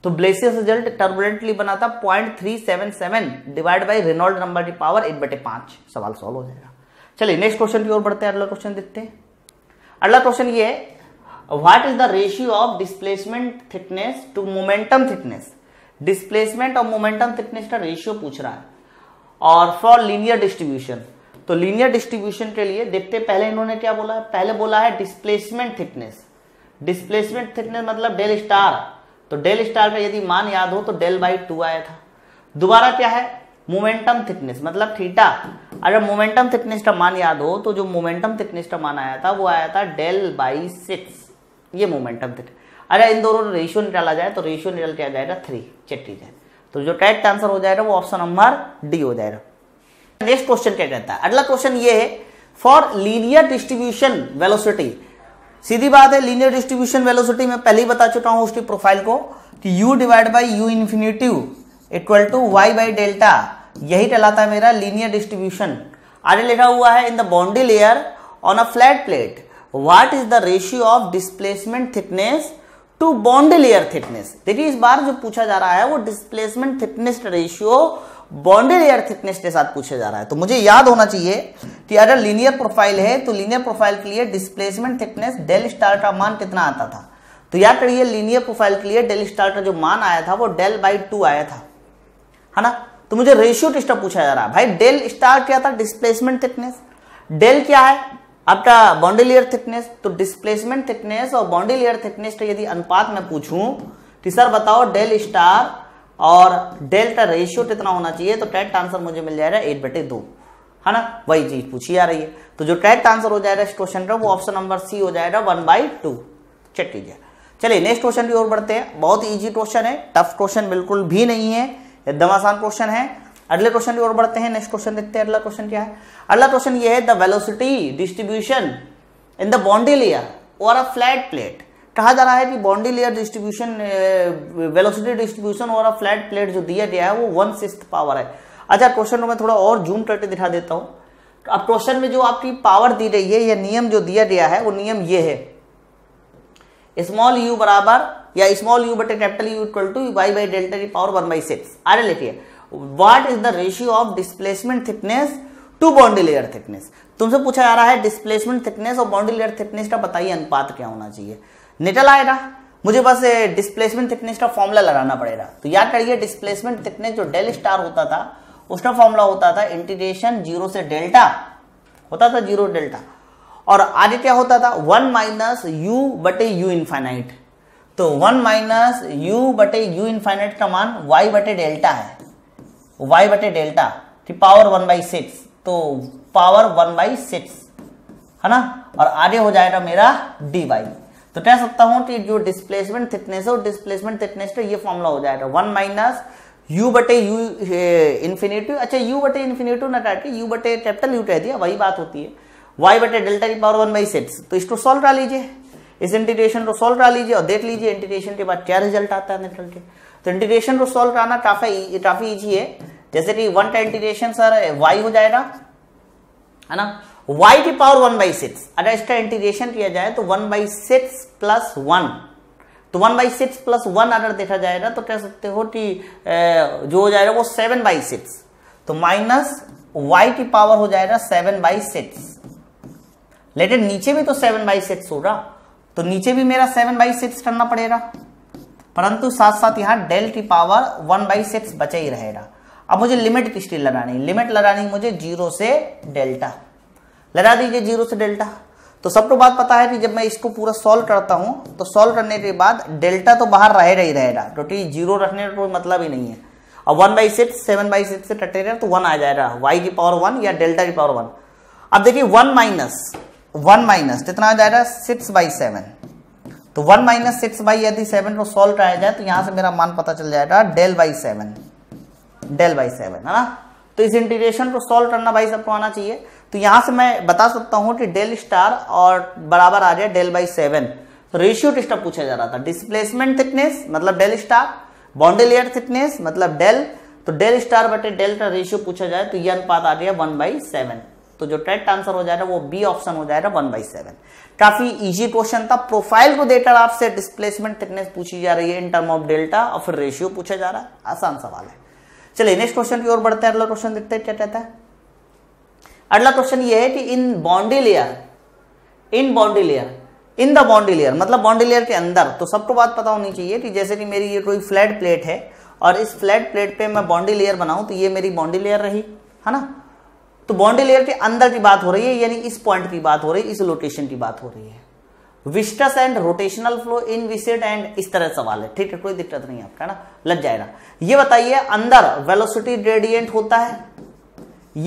तो ब्लेसियस रिजल्ट टर्बुलेंटली बना था point three seven seven divide by Reynold number की पावर एक बटे पांच सवाल सॉल्व हो जाएगा चलिए नेक्स्ट क्वेश्चन की ओर बढ़ते हैं अगला क्वेश्चन देखते हैं अगला क्वेश्चन ये है what is the ratio of displacement thickness to momentum thickness displacement और मोमेंटम थिकनेस का रेशियो पूछ रहा है और फॉर लीनियर डिस्ट्रीब्यूशन तो लीनियर डिस्ट्रीब्यूशन के लिए देखते पहले इन्होंने क्या बोला है पहले बोला है डिस्प्लेसमेंट थिकनेस डिस्प्लेसमेंट थिकनेस मतलब डेल स्टार तो डेल स्टार में यदि मान याद हो तो डेल बाई टू आया था दोबारा क्या है मोमेंटम थिकनेस मतलब थीटा अगर मोमेंटम थिकनेस का मान याद हो तो जो मोमेंटम थिकनेस का मान आया था वो आया था डेल बाई सिक्स ये मोमेंटम थीटा अगर इन दोनों रेशियो निकाला जाए तो रेशियो निकल के आ जाएगा थ्री चट्टी जाए तो जो करेक्ट आंसर हो जाएगा वो ऑप्शन नंबर डी हो जाएगा नेक्स्ट क्वेश्चन क्या कहता है अगला क्वेश्चन ये है फॉर लीनियर डिस्ट्रीब्यूशन वेलोसिटी सीधी बात है लीनियर डिस्ट्रीब्यूशन वेलोसिटी में पहले ही बता चुका हूं उसकी प्रोफाइल को कि u divide by U infinitive equal to y by delta यही कहलाता है मेरा लीनियर डिस्ट्रीब्यूशन आगे लिखा हुआ है in the boundary layer on a flat plate what is the ratio of displacement thickness to bond layer thickness देखिए इस बार जो पूछा जा रहा है वो displacement thickness ratio bond layer thickness के साथ पूछा जा रहा है तो मुझे याद होना चाहिए कि अगर लीनियर प्रोफाइल है तो लीनियर प्रोफाइल के लिए डिस्प्लेसमेंट थिकनेस डेल स्टार का मान कितना आता था तो याद करिए लीनियर प्रोफाइल के लिए डेल स्टार का जो मान आया था वो डेल बाई टू आया था है ना तो मुझे रेशियो टिस्टर पूछा जा रहा है भाई डेल स्टार क्या था डिस्प्लेसमेंट थिकनेस डेल क्या है आपका बाउंड्री लेयर थिकनेस तो डिस्प्लेसमेंट थिकनेस और बाउंड्री लेयर थिकनेस का यदि अनुपात मैं पूछूं कि सर बताओ डेल स्टार और डेल्टा रेशियो कितना होना चाहिए तो ट्रैक्ट आंसर मुझे मिल जाएगा एट बटे दो है ना वही चीज पूछी आ रही है तो जो ट्रैक्ट आंसर हो जाएगा इस क्वेश्चन का वो ऑप्शन नंबर सी हो जाएगा वन बाई टू चेक कीजिए चलिए नेक्स्ट क्वेश्चन की ओर बढ़ते हैं बहुत ईजी क्वेश्चन है टफ क्वेश्चन बिल्कुल भी नहीं है एकदम आसान क्वेश्चन है अगले क्वेश्चन की ओर बढ़ते हैं नेक्स्ट क्वेश्चन देखते हैं अगला क्वेश्चन क्या है अगला क्वेश्चन ये है the velocity distribution in the boundary layer और अ फ्लैट प्लेट कहा जा रहा है कि boundary layer distribution velocity distribution और अ फ्लैट प्लेट जो दिया गया है वो वन सिक्स पावर है अच्छा क्वेश्चन में थोड़ा और जूम करके दिखा देता हूँ अब क्वेश्चन में जो आपकी पावर दी गई है या नियम जो दिया गया है वो नियम ये है स्मॉल यू बराबर या स्मॉल यू बटे capital U equal to Y by delta की पावर वन बाई सिक्स आगे लिखिए what is the ratio of displacement thickness to boundary layer thickness तुमसे पूछा जा रहा है डिस्प्लेसमेंट थिकनेस और बाउंड्री लेयर थिकनेस का बताइए अनुपात क्या होना चाहिए निटल आएगा मुझे बस डिस्प्लेसमेंट थिकनेस का फॉर्मूला लगाना पड़ेगा तो याद करिए डिस्प्लेसमेंट थिकनेस जो डेल स्टार होता था उसका फॉर्मूला होता था इंटीग्रेशन जीरो से डेल्टा होता था जीरो डेल्टा और आगे क्या होता था वन माइनस यू बटे यू इनफाइनाइट तो वन माइनस यू बटे यू इनफाइनाइट का मान वाई बटे डेल्टा है वाई बटे डेल्टा की पावर वन बाई सिक्स तो पावर वन बाई सिक्स है ना और आगे हो जाएगा मेरा डी वाई तो कह सकता हूं कि जो डिस्प्लेसमेंट थिकनेस है और डिस्प्लेसमेंट थिकनेस तो ये फॉर्मुला हो जाएगा वन माइनस यू बटे यू इन्फिनेटिव अच्छा यू बटे इन्फिनेटिव ना काट यू बटे कैपिटल यू कह दिया वही बात होती है वाई बटे डेल्टा की पावर वन बाई सिक्स तो इसको सॉल्व करा लीजिए इस इंटीग्रेशन को सॉल्व करा लीजिए और देख लीजिए इंटीग्रेशन के बाद क्या रिजल्ट आता है निकल के तो इंटीग्रेशन को सॉल्व कराना काफी काफी इजी है जैसे कि वन का इंटीग्रेशन सर वाई हो जाएगा है ना वाई की पावर वन बाई सिक्स अगर इसका इंटीग्रेशन किया जाए तो one by six plus one तो one by six plus one अगर देखा जाएगा तो कह सकते हो कि जो हो जाएगा वो सेवन बाई सिक्स तो माइनस वाई की पावर हो जाएगा सेवन बाई सिक्स लेकिन नीचे भी तो सेवन बाई सिक्स होगा तो नीचे भी मेरा सेवन बाई सिक्स करना पड़ेगा परंतु साथ साथ यहाँ delta power one by six बचे ही रहेगा अब मुझे लिमिट किसकी लगानी लिमिट लगानी मुझे जीरो से डेल्टा लगा दीजिए जीरो से डेल्टा तो सब तो बात पता है कि जब मैं इसको पूरा सॉल्व करता हूँ तो सॉल्व करने के बाद डेल्टा तो बाहर रहेगा ही रहेगा क्योंकि जीरो रखने का कोई मतलब ही नहीं है और one by six seven by six से रहे तो वन आ जाएगा वाई की पावर वन या डेल्टा की पावर वन अब देखिए वन माइनस वन माइनस कितना आ जाएगा सिक्स बाई सेवन तो वन माइनस सिक्स बाई यदि सेवन को सोल्व कराया जाए तो यहां से मेरा मान पता चल जाएगा del by seven del by seven है ना तो इस इंटीग्रेशन को सोल्व करना भाई सबको आना चाहिए तो यहां से मैं बता सकता हूं कि डेल स्टार और बराबर आ जाए डेल बाई सेवन तो रेशियो किसका पूछा जा रहा था डिस्प्लेसमेंट थिकनेस मतलब del star boundary layer thickness मतलब डेल तो डेल स्टार बटे डेल का रेशियो पूछा जाए तो यह अनुपात आ गया वन बाई सेवन तो जो करेक्ट आंसर हो जाएगा वो बी ऑप्शन हो जाएगा वन बाई सेवन काफी इजी क्वेश्चन था प्रोफाइल को देकर आपसे डिस्प्लेसमेंट थिकनेस पूछी जा रही है इन टर्म ऑफ डेल्टा और फिर रेशियो पूछा जा रहा है आसान सवाल है चलिए नेक्स्ट क्वेश्चन की ओर बढ़ते हैं अगला क्वेश्चन देखते हैं क्या कहता है अगला क्वेश्चन ये है कि in boundary layer in boundary layer in the boundary layer मतलब बाउंड्री लेयर के अंदर तो सबको बात पता होनी चाहिए कि जैसे कि मेरी ये कोई फ्लैट प्लेट है और इस फ्लैट प्लेट पे मैं बाउंड्री लेयर बनाऊं तो ये मेरी बाउंड्री लेयर रही है ना तो बाउंड्री लेयर के अंदर की बात हो रही है यानी इस पॉइंट की बात हो रही है इस लोकेशन की बात हो रही है viscous and rotational flow inviscid and इस तरह सवाल है ठीक है कोई दिक्कत नहीं है आपका ना लग जाएगा ये बताइए अंदर वेलोसिटी ग्रेडियंट होता है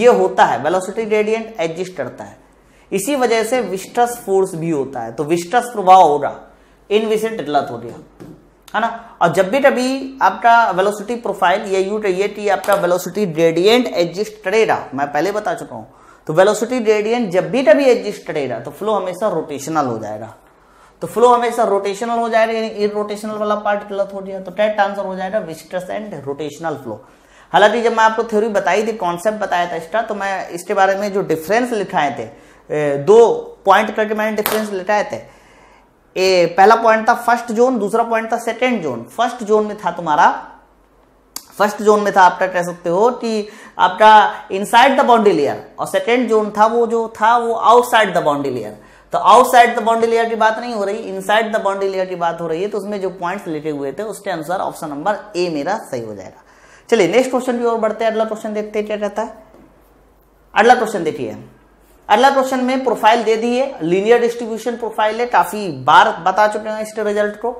ये होता है वेलोसिटी ग्रेडियंट एडजस्ट करता है इसी वजह से विस्टस फोर्स भी होता है तो विस्टस प्रभाव होगा इन विसेड गलत हो गया है ना और जब भी तभी आपका वेलोसिटी प्रोफाइल ये यू ये टी आपका वेलोसिटी ग्रेडियंट एग्जिस्ट करेगा मैं पहले बता चुका हूँ तो वेलोसिटी ग्रेडियंट जब भी तभी एग्जिस्ट करेगा तो फ्लो हमेशा रोटेशनल हो जाएगा तो फ्लो हमेशा रोटेशनल हो जाएगा यानी इन रोटेशनल वाला पार्ट गलत हो गया तो टेट आंसर हो जाएगा विस्टस एंड रोटेशनल फ्लो हालांकि जब मैं आपको थ्योरी बताई थी कॉन्सेप्ट बताया था इसका तो मैं इसके बारे में जो डिफरेंस लिखाए थे दो पॉइंट करके मैंने डिफरेंस लिखाए थे ए, पहला पॉइंट था फर्स्ट जोन दूसरा पॉइंट था सेकेंड जोन फर्स्ट जोन में था तुम्हारा फर्स्ट जोन में था आपका कह सकते हो कि आपका इनसाइड द बाउंड्री लेयर और सेकेंड जोन था वो जो था वो आउटसाइड द बाउंड्री लेयर तो आउटसाइड द बाउंड्री लेयर की बात नहीं हो रही इनसाइड द बाउंड्री लेयर की बात हो रही है तो उसमें जो पॉइंट्स लिखे हुए थे उसके अनुसार ऑप्शन नंबर ए मेरा सही हो जाएगा चलिए नेक्स्ट क्वेश्चन की ओर बढ़ते हैं अगला क्वेश्चन देखते हैं क्या कहता है अगला क्वेश्चन देखिए अगला क्वेश्चन में प्रोफाइल दे दी है लीनियर डिस्ट्रीब्यूशन प्रोफाइल है काफी बार बता चुके हैं इसके रिजल्ट को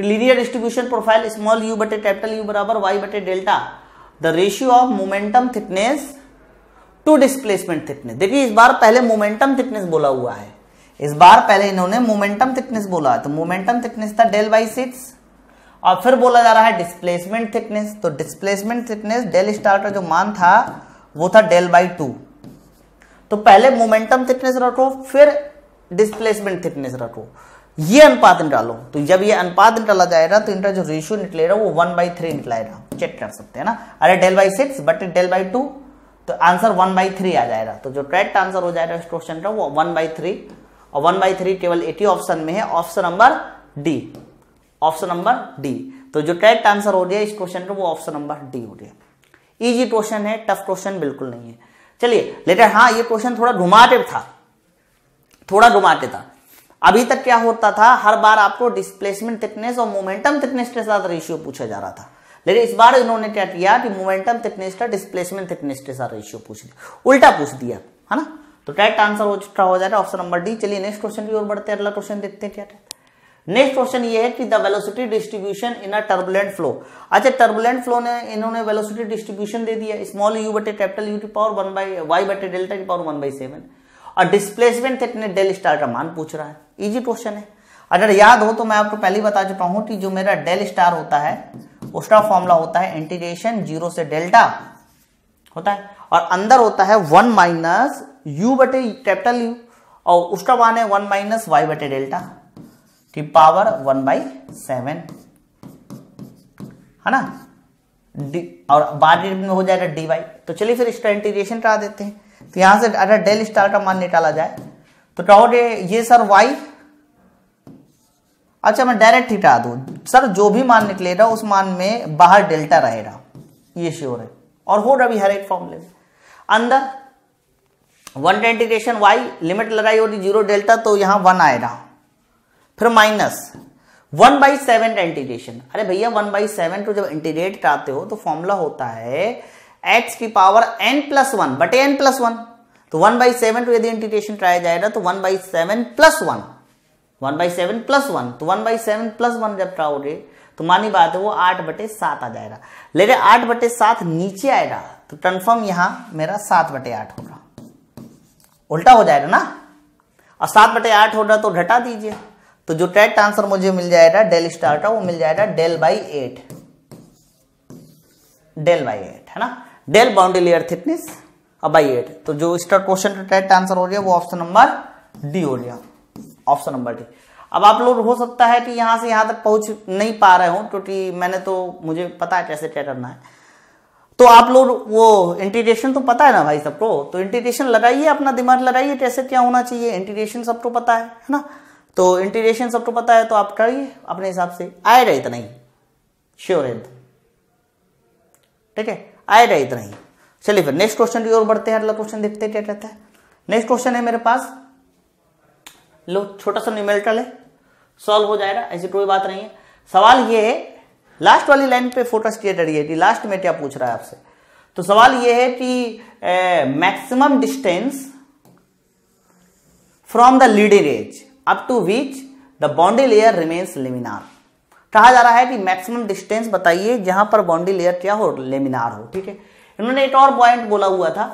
linear distribution profile small U बटे कैपिटल यू बराबर वाई बटे delta the ratio of momentum thickness to displacement thickness देखिए इस बार पहले मोमेंटम थिकनेस बोला हुआ है इस बार पहले इन्होंने मोमेंटम थिकनेस बोला तो मोमेंटम थिकनेस था डेल बाई सिक्स और फिर बोला जा रहा है डिस्प्लेसमेंट थिकनेस तो डिस्प्लेसमेंट थिकनेस डेल स्टार का जो मान था वो था डेल बाई टू तो पहले मोमेंटम थिकनेस रखो फिर डिस्प्लेसमेंट थिकनेस रखो ये अनुपात निकालो तो जब ये अनुपात निकाला जाएगा तो इनका जो रेशियो निकलेगा वो वन बाई थ्री निकलेगा चेक कर सकते हैं ना अरे del by six but del by two तो आंसर वन बाई थ्री आ जाएगा तो जो करेक्ट आंसर हो जाएगा इस क्वेश्चन का वो वन बाई थ्री और वन बाई थ्री केवल एटी ऑप्शन में है option number D option number D तो जो करेक्ट आंसर हो गया इस क्वेश्चन का वो ऑप्शन नंबर डी हो गया इजी क्वेश्चन है टफ क्वेश्चन बिल्कुल नहीं है चलिए लेटर हाँ ये क्वेश्चन थोड़ा घुमाटे था थोड़ा घुमाटे था अभी तक क्या होता था हर बार आपको डिस्प्लेसमेंट थिकनेस और मोमेंटम थिकनेस के साथ रेशियो पूछा जा रहा था लेकिन इस बार इन्होंने क्या किया कि मोमेंटम थिकनेस का डिस्प्लेसमेंट थिकनेस के साथ रेशियो पूछ दिया उल्टा पूछ दिया है ना तो डायरेक्ट आंसर हो चुका हो जाएगा ऑप्शन नंबर डी चलिए नेक्स्ट क्वेश्चन की ओर बढ़ते हैं अगला क्वेश्चन देखते हैं क्या था नेक्स्ट क्वेश्चन ये है कि the velocity distribution in a turbulent flow अच्छा टर्बुलेंट फ्लो ने इन्होंने वेलोसिटी डिस्ट्रीब्यूशन दे दिया स्मॉल यू बटे कैपिटल यू की पावर वन बाई वाई बटे डेल्टा की पावर वन बाई सेवन और डिस्प्लेसमेंट इतने डेल स्टार का मान पूछ रहा है इजी क्वेश्चन है अगर याद हो तो मैं आपको पहले बता चुका हूं कि जो मेरा डेल स्टार होता है उसका फॉर्मूला होता है इंटीग्रेशन जीरो से डेल्टा होता है और अंदर होता है वन माइनस यू बटे कैपिटल यू और उसका मान है वन माइनस वाई बटे डेल्टा की पावर वन बाई सेवन है ना डी और बार में हो जाएगा डी वाई तो चलिए फिर इसका इंटीग्रेशन करा देते हैं तो यहां से अगर डेल स्टार का मान निकाला जाए तो टाउट ये सर वाई अच्छा मैं डायरेक्ट ही टा दू सर जो भी मान निकलेगा उस मान में बाहर डेल्टा रहेगा ये श्योर है और रहा भी हर एक फॉर्मूले में अंदर वन इंटीग्रेशन वाई लिमिट लगाई होगी जीरो डेल्टा तो यहां वन आएगा फिर माइनस वन बाई सेवन का इंटीग्रेशन अरे भैया वन बाई सेवन टू जब इंटीग्रेट कराते हो तो फॉर्मूला होता है एक्स की पावर एन प्लस वन बटे एन प्लस वन तो वन बाई सेवन टू यदि इंटीग्रेशन कराया जाएगा तो one by seven plus one one by seven plus one तो one by seven plus one जब ट्राओगे तो मानी बात है वो आठ बटे सात आ जाएगा लेकिन आठ बटे सात नीचे आएगा तो कन्फर्म यहां मेरा सात बटे आठ होगा उल्टा हो जाएगा ना और सात बटे आठ होगा तो घटा दीजिए तो जो करेक्ट आंसर मुझे मिल जाएगा डेल स्टार का वो मिल जाएगा del by eight del by eight है ना डेल बाउंड्री लेयर थिकनेस अब बाई एट तो जो इसका क्वेश्चन का करेक्ट आंसर हो गया वो ऑप्शन नंबर डी हो गया ऑप्शन नंबर डी अब आप लोग हो सकता है कि यहां से यहां तक पहुंच नहीं पा रहे हो क्योंकि मैंने तो मुझे पता है कैसे क्या करना है तो आप लोग वो इंटीग्रेशन तो पता है ना भाई सबको तो इंटीग्रेशन लगाइए अपना दिमाग लगाइए कैसे क्या होना चाहिए इंटीग्रेशन सबको पता है है ना तो इंटीग्रेशन सबको तो पता है तो आप करिए अपने हिसाब से आएगा इतना ही श्योर है तो। ठीक है आएगा इतना ही चलिए फिर नेक्स्ट क्वेश्चन की ओर बढ़ते हैं अगला क्वेश्चन देखते क्या कहता है नेक्स्ट क्वेश्चन है मेरे पास लो छोटा सा न्यूमेरिकल है सॉल्व हो जाएगा ऐसी कोई बात नहीं है सवाल ये है लास्ट वाली लाइन पे फोकस किया जा रही लास्ट में क्या पूछ रहा है आपसे तो सवाल ये है कि maximum distance from the leading edge up to which the boundary layer remains laminar कहा जा रहा है कि मैक्सिमम डिस्टेंस बताइए जहां पर बाउंड्री लेयर क्या हो लेमिनार हो ठीक है इन्होंने एक और पॉइंट बोला हुआ था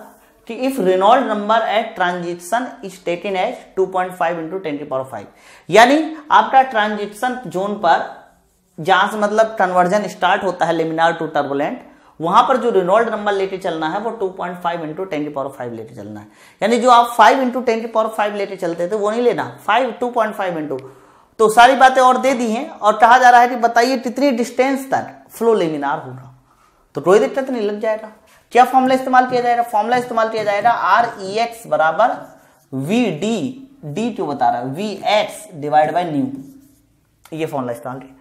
कि if Reynold number at transition is taken as 2.5 point five into twenty power five यानी आपका ट्रांजिशन जोन पर जहां से मतलब कन्वर्जन स्टार्ट होता है लेमिनार टू टर्बुलेंट वहां पर जो रिनोल्ड नंबर लेके चलना है वो 2.5 पॉइंट फाइव इंटू टेन की पावर फाइव लेके चलना है यानी जो आप 5 इंटू टेन की पावर फाइव लेके चलते थे वो नहीं लेना 5 2.5 पॉइंट इंटू तो सारी बातें और दे दी हैं और कहा जा रहा है कि बताइए कितनी डिस्टेंस तक फ्लो लेमिनार होगा तो कोई दिक्कत नहीं लग जाएगा क्या फॉर्मूला इस्तेमाल किया जाएगा फॉर्मूला इस्तेमाल किया जाएगा आर ई एक्स बराबर वी डी डी क्यों बता रहा है V X divide by nu ये फॉर्मूला इस्तेमाल किया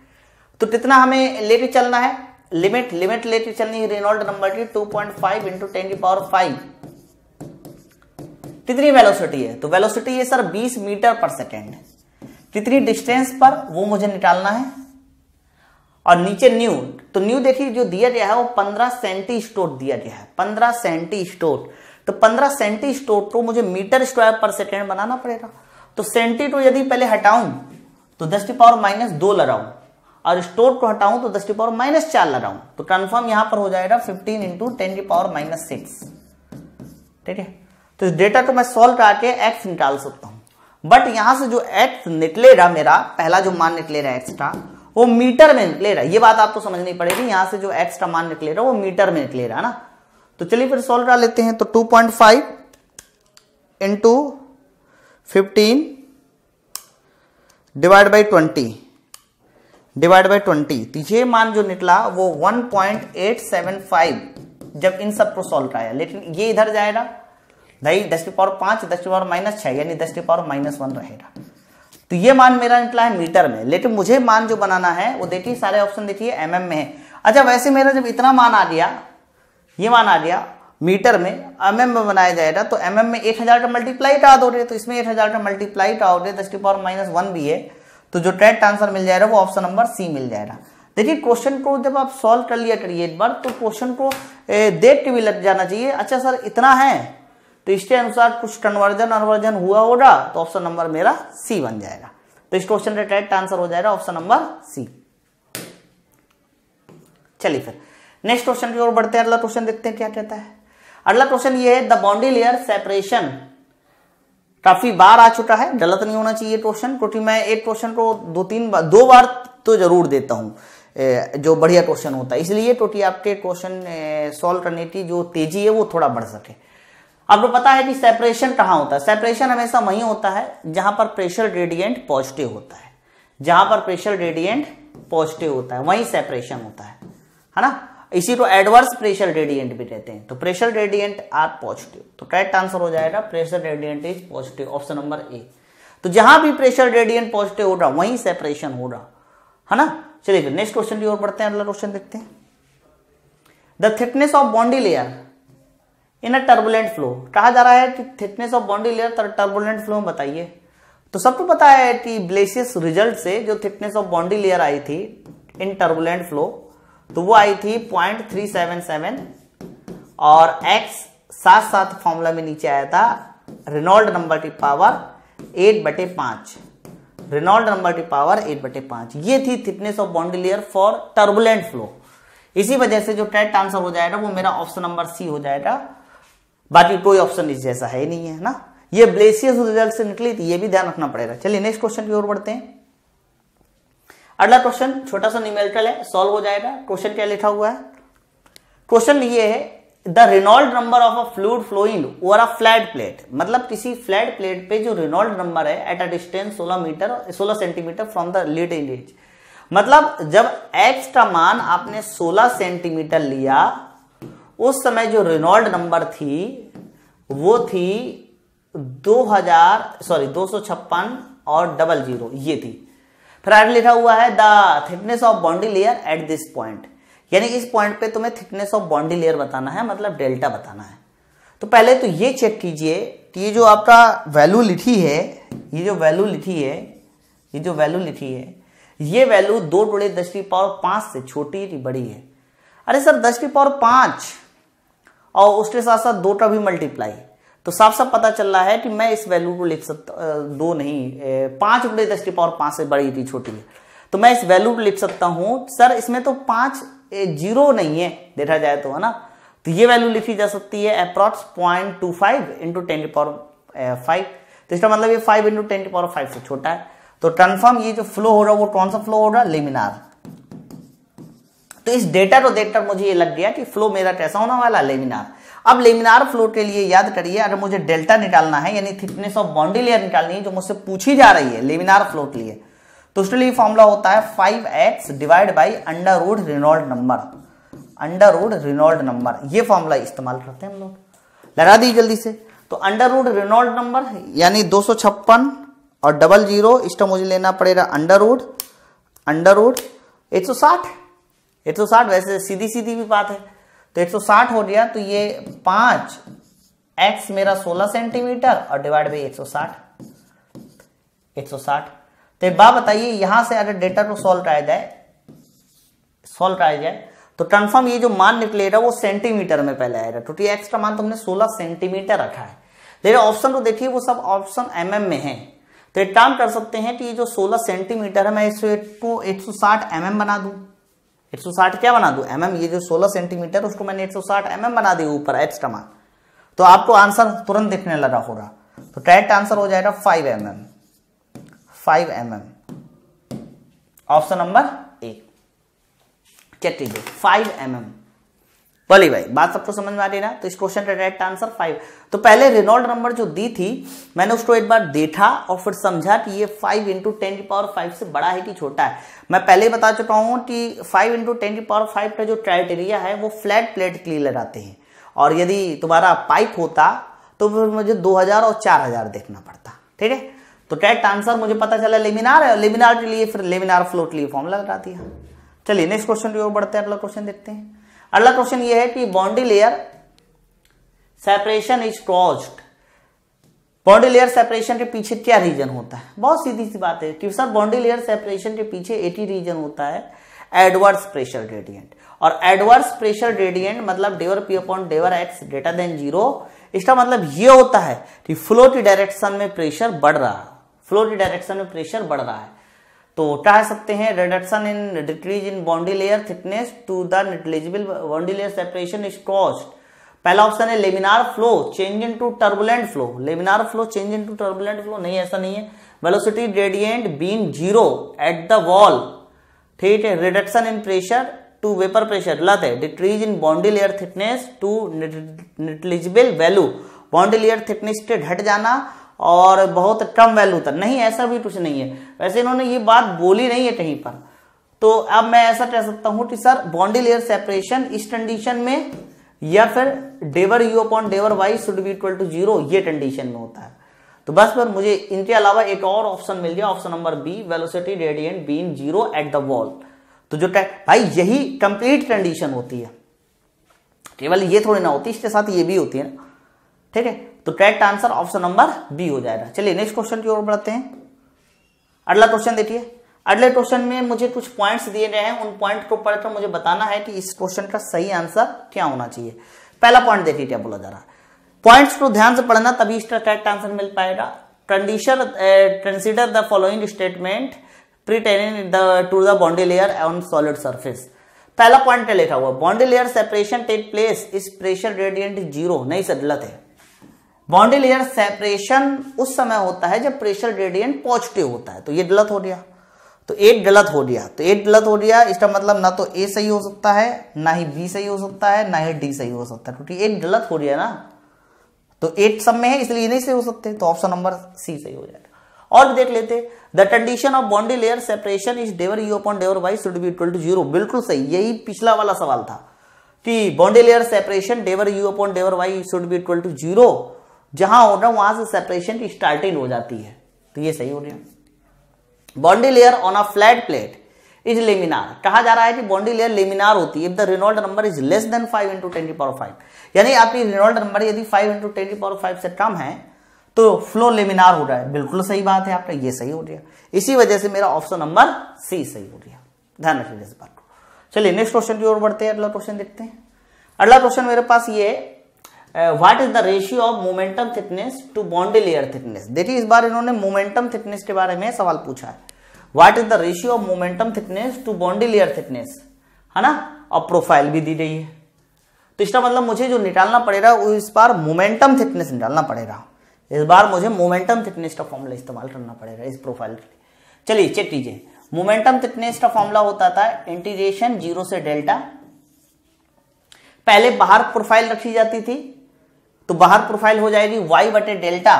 तो कितना हमें लेके चलना है लिमिट लिमिट लेके चलनी है रेनॉल्ड नंबर की 2.5 पॉइंट फाइव इंटू टेन की पावर फाइव कितनी वेलोसिटी है तो वेलोसिटी है सर 20 मीटर पर सेकेंड कितनी डिस्टेंस पर वो मुझे निकालना है और नीचे न्यू तो न्यू देखिए जो दिया गया है वो पंद्रह सेंटी स्टोट दिया गया है पंद्रह सेंटी स्टोट तो पंद्रह सेंटी स्टोट को मुझे मीटर स्क्वायर पर सेकेंड बनाना पड़ेगा तो सेंटी को यदि पहले हटाऊं तो दस की पावर माइनस दो लगाऊं और स्टोर को हटाऊं तो दस की पावर माइनस चार लगाऊं तो कंफर्म यहां पर हो जाएगा फिफ्टीन इंटू टेन की पावर माइनस सिक्स ठीक है तो इस डेटा को मैं सॉल्व करके एक्स निकाल सकता हूं बट यहां से जो एक्स निकलेगा मेरा पहला जो मान रहा है एक्स्ट्रा वो मीटर में निकले रहा है ये बात आपको समझनी पड़ेगी यहां से जो एक्स का मान निकलेगा वो मीटर में निकले रहा ना तो चलिए फिर सोल्व करा लेते हैं तो two point five into fifteen divide by twenty divide by twenty तो ये मान जो निकला वो 1.875 जब इन को सॉल्व कराया लेकिन ये इधर जाएगा भाई दस की पावर पांच दस की पावर माइनस छह यानी दस की पावर माइनस वन रहेगा तो ये मान मेरा निकला है मीटर में लेकिन मुझे मान जो बनाना है वो देखिए सारे ऑप्शन देखिए एम mm में है अच्छा वैसे मेरा जब इतना मान आ गया ये मान आ गया मीटर में एम mm में बनाया जाएगा तो एम mm में एक हजार का मल्टीप्लाई करा दो तो इसमें एक हजार का मल्टीप्लाई करा दोगे दस की पावर माइनस वन भी है तो जो करेक्ट आंसर मिल जाएगा वो ऑप्शन नंबर सी मिल जाएगा देखिए क्वेश्चन को जब आप सॉल्व कर लिया करिए एक बार तो क्वेश्चन को देख के भी लग जाना चाहिए अच्छा सर इतना है तो इसके अनुसार कुछ कन्वर्जन अनवर्जन हुआ होगा तो ऑप्शन नंबर मेरा सी बन जाएगा तो इस क्वेश्चन का करेक्ट आंसर हो जाएगा ऑप्शन नंबर सी चलिए फिर नेक्स्ट क्वेश्चन की ओर बढ़ते हैं अगला क्वेश्चन देखते हैं क्या कहता है अगला क्वेश्चन ये है द बाउंड्री लेयर सेपरेशन काफी बार आ चुका है गलत नहीं होना चाहिए क्वेश्चन क्योंकि मैं एक क्वेश्चन को दो तीन बार दो बार तो जरूर देता हूँ जो बढ़िया क्वेश्चन होता है इसलिए क्योंकि आपके क्वेश्चन सॉल्व करने की जो तेजी है वो थोड़ा बढ़ सके आपको पता है कि सेपरेशन कहाँ होता है सेपरेशन हमेशा वहीं होता है जहां पर प्रेशर रेडियंट पॉजिटिव होता है जहां पर प्रेशर रेडियंट पॉजिटिव होता है वहीं सेपरेशन होता है है ना इसी को एडवर्स प्रेशर रेडियंट भी कहते हैं तो प्रेशर रेडियंट आर पॉजिटिव तो करेक्ट आंसर हो जाएगा pressure gradient is positive option number A तो जहां भी प्रेशर रेडियंट पॉजिटिव हो रहा वहीं सेपरेशन हो रहा है ना चलिए फिर नेक्स्ट क्वेश्चन की ओर बढ़ते हैं अगला क्वेश्चन देखते हैं the thickness of boundary layer in a turbulent flow कहा जा रहा है कि thickness of boundary layer turbulent flow में बताइए तो सबको पता है कि ब्लेसियस रिजल्ट से जो थिकनेस ऑफ बॉन्डी लेयर आई थी इन टर्बुलेंट फ्लो तो वो आई थी पॉइंट थ्री सेवन सेवन और एक्स साथ साथ फॉर्मूला में नीचे आया था रिनॉल्ड नंबर की पावर एट बटे पांच रिनॉल्ड नंबर की पावर एट बटे पांच ये थी thickness of boundary layer for turbulent flow इसी वजह से जो टेट आंसर हो जाएगा वो मेरा ऑप्शन नंबर सी हो जाएगा बाकी कोई ऑप्शन इस जैसा है नहीं है ना ये ब्लेसियस रिजल्ट से निकली थी ये भी ध्यान रखना पड़ेगा चलिए नेक्स्ट क्वेश्चन की ओर बढ़ते हैं अगला क्वेश्चन छोटा सा न्यूमेरिकल है सॉल्व हो जाएगा क्वेश्चन क्या लिखा हुआ है क्वेश्चन ये है the Reynold number of a fluid flowing over a flat plate मतलब किसी फ्लैट प्लेट पे जो रिनॉल्ड नंबर है at a distance 16 metre 16 centimetre from the lead edge मतलब जब एक्स का मान आपने 16 सेंटीमीटर लिया उस समय जो रिनॉल्ड नंबर थी वो थी 2000 सॉरी दो और डबल जीरो ये थी फिर आगे लिखा हुआ है the thickness of boundary layer at this point यानी इस पॉइंट पे तुम्हें थिकनेस ऑफ बाउंड्री लेयर बताना है मतलब डेल्टा बताना है तो पहले तो ये चेक कीजिए कि ये जो आपका वैल्यू लिखी है ये जो वैल्यू लिखी है ये जो वैल्यू लिखी है ये वैल्यू दो टोड़े दस की पावर पांच से छोटी बड़ी है अरे सर दस की पावर पांच और उसके साथ साथ दो का भी मल्टीप्लाई तो साफ साफ पता चल रहा है कि मैं इस वैल्यू को लिख सकता दो नहीं पांच रुपये दस की पावर पांच से बड़ी थी छोटी है तो मैं इस वैल्यू को लिख सकता हूं सर इसमें तो पांच जीरो नहीं है देखा जाए तो है ना तो ये वैल्यू लिखी जा सकती है approx point two five into ten power five तो इसका मतलब ये five into ten power five से छोटा है तो कन्फर्म ये जो फ्लो हो रहा है वो कौन सा फ्लो हो रहा है लेमिनार तो इस डेटा को देखकर मुझे ये लग गया कि फ्लो मेरा कैसा होने वाला लेमिनार अब लेमिनार फ्लो के लिए याद करिए अगर मुझे डेल्टा निकालना है यानी थिकनेस ऑफ बाउंड्री लेयर निकालनी है जो मुझसे पूछी जा रही है लेमिनार फ्लो के लिए तो उसके लिए फॉर्मूला होता है five x divide by under root Reynold number under root Reynold number ये फॉर्मूला इस्तेमाल करते हैं हम लोग लगा दी जल्दी से तो अंडर रूड रिनोल्ड नंबर यानी दो और डबल जीरो इसका मुझे लेना पड़ेगा अंडर रूड अंडर रूड एक सौ साठ वैसे सीधी सीधी भी बात है तो 160 हो गया तो ये पांच एक्स मेरा 16 सेंटीमीटर और डिवाइड बाई 160 160 तो एक बात बताइए यहां से अगर डेटा को सॉल्व कराया जाए सॉल्व कराया जाए तो कंफर्म ये जो मान निकलेगा वो सेंटीमीटर में पहले आएगा क्योंकि एक्स का मान तुमने 16 सेंटीमीटर रखा है लेकिन ऑप्शन को देखिए वो सब ऑप्शन एमएम mm में है तो एक काम कर सकते हैं कि ये जो 16 सेंटीमीटर है मैं इसको साठ एमएम mm बना दूं 160 क्या बना दू एम mm, ये जो 16 सेंटीमीटर उसको मैंने 160 एम mm बना दी ऊपर एक्स्ट्रा मान तो आपको आंसर तुरंत दिखने लगा होगा तो डायरेक्ट आंसर हो जाएगा 5 M M five M M option number A check कीजिए 5 एम mm. mm। भले भाई बात सबको समझ में आ रही ना तो इस क्वेश्चन का डायरेक्ट आंसर फाइव तो पहले रेनॉल्ड नंबर जो दी थी मैंने उसको एक बार देखा और फिर समझा कि ये फाइव इंटू टेन की पावर फाइव से बड़ा है कि छोटा है मैं पहले ही बता चुका हूँ कि फाइव इंटू टेन की पावर फाइव का जो क्राइटेरिया है वो फ्लैट प्लेट के लिए लगाते हैं और यदि तुम्हारा पाइप होता तो फिर मुझे दो हजार और चार हजार देखना पड़ता ठीक है तो करेक्ट आंसर मुझे पता चला लेमिनार है लेमिनार के लिए फिर लेमिनार फ्लोट के लिए फॉर्म लगा दिया चलिए नेक्स्ट क्वेश्चन की ओर बढ़ते हैं अगला क्वेश्चन देखते हैं अगला क्वेश्चन ये है कि boundary layer separation is caused boundary layer separation के पीछे क्या रीजन होता है बहुत सीधी सी बात है कि सर बाउंड्री लेयर सेपरेशन के पीछे एक ही रीजन होता है एडवर्स प्रेशर ग्रेडियंट और एडवर्स प्रेशर ग्रेडियंट मतलब del P upon del x greater than zero इसका मतलब ये होता है कि फ्लो की डायरेक्शन में प्रेशर बढ़ रहा है फ्लो की डायरेक्शन में प्रेशर बढ़ रहा है तो टाह सकते हैं reduction in decrease in boundary layer thickness to the negligible boundary layer separation is caused पहला ऑप्शन है laminar flow change into turbulent flow laminar flow change into turbulent flow नहीं ऐसा नहीं है velocity gradient being zero at the wall ठीक है reduction in pressure to vapour pressure लत है decrease in boundary layer thickness to negligible value boundary layer thickness के घट जाना और बहुत कम वैल्यू था नहीं ऐसा भी कुछ नहीं है वैसे इन्होंने ये बात बोली नहीं है कहीं पर तो अब मैं ऐसा कह सकता हूं कि सर बॉन्डी लेयर सेपरेशन इस कंडीशन में या फिर del you upon del Y should be equal to zero ये कंडीशन में होता है तो बस पर मुझे इनके अलावा एक और ऑप्शन मिल गया option number B velocity gradient being zero at the wall तो जो भाई यही कंप्लीट कंडीशन होती है केवल ये थोड़ी ना होती इसके साथ ये भी होती है ना ठीक है तो correct answer option number B हो जाएगा चलिए नेक्स्ट क्वेश्चन की ओर बढ़ते हैं अगला क्वेश्चन देखिए अगले क्वेश्चन में मुझे कुछ पॉइंट्स दिए गए हैं उन पॉइंट को पढ़कर मुझे बताना है कि इस क्वेश्चन का सही आंसर क्या होना चाहिए पहला पॉइंट देखिए क्या बोला जा रहा है पॉइंट्स को ध्यान से पढ़ना तभी इसका करेक्ट आंसर मिल पाएगा condition consider the following statement the to the boundary layer on solid surface पहला पॉइंट लिखा हुआ boundary layer separation take place is pressure gradient zero नहीं सदलत है बाउंड्री लेयर सेपरेशन उस समय होता है जब प्रेशर ग्रेडियंट पॉजिटिव होता है तो ये गलत हो गया तो एक गलत हो गया तो एक गलत हो गया इसका मतलब ना तो ए सही हो सकता है ना ही बी सही हो सकता है ना ही डी सही हो सकता है क्योंकि एक गलत हो गया ना तो एट सब में है इसलिए नहीं सही हो सकते तो ऑप्शन नंबर सी सही हो जाएगा और देख लेते the condition of boundary layer separation is del you upon del Y should be equal to zero बिल्कुल सही यही पिछला वाला सवाल था कि boundary layer separation del you upon del Y should be equal to zero जहां हो रहा वहां से सेपरेशन स्टार्टिंग हो जाती है तो ये सही हो रही है boundary layer on a flat plate is laminar कहा जा रहा है कि बॉन्डी लेयर लेमिनार होती है if the Reynold number is less than five into twenty power five यानी आपकी रिनोल्ड नंबर यदि five into twenty power five से कम है तो फ्लो लेमिनार हो रहा है बिल्कुल सही बात है आपका ये सही हो रहा है इसी वजह से मेरा ऑप्शन नंबर सी सही हो रहा है ध्यान रखिए इस बात को चलिए नेक्स्ट क्वेश्चन की ओर बढ़ते हैं अगला क्वेश्चन देखते हैं अगला क्वेश्चन मेरे पास ये what is the ratio of momentum thickness to boundary layer thickness देखिए इस बार इन्होंने मोमेंटम थिकनेस के बारे में सवाल पूछा है what is the ratio of momentum thickness to boundary layer thickness है ना और प्रोफाइल भी दी गई है तो इसका मतलब मुझे जो निकालना पड़ेगा वो इस बार मोमेंटम थिकनेस निकालना पड़ेगा इस बार मुझे मोमेंटम थिकनेस का फॉर्मूला इस्तेमाल करना पड़ेगा इस प्रोफाइल के लिए चलिए चेक कीजिए मोमेंटम थिकनेस का फॉर्मूला होता था इंटीग्रेशन जीरो से डेल्टा पहले बाहर प्रोफाइल रखी जाती थी तो बाहर प्रोफाइल हो जाएगी वाई बटे डेल्टा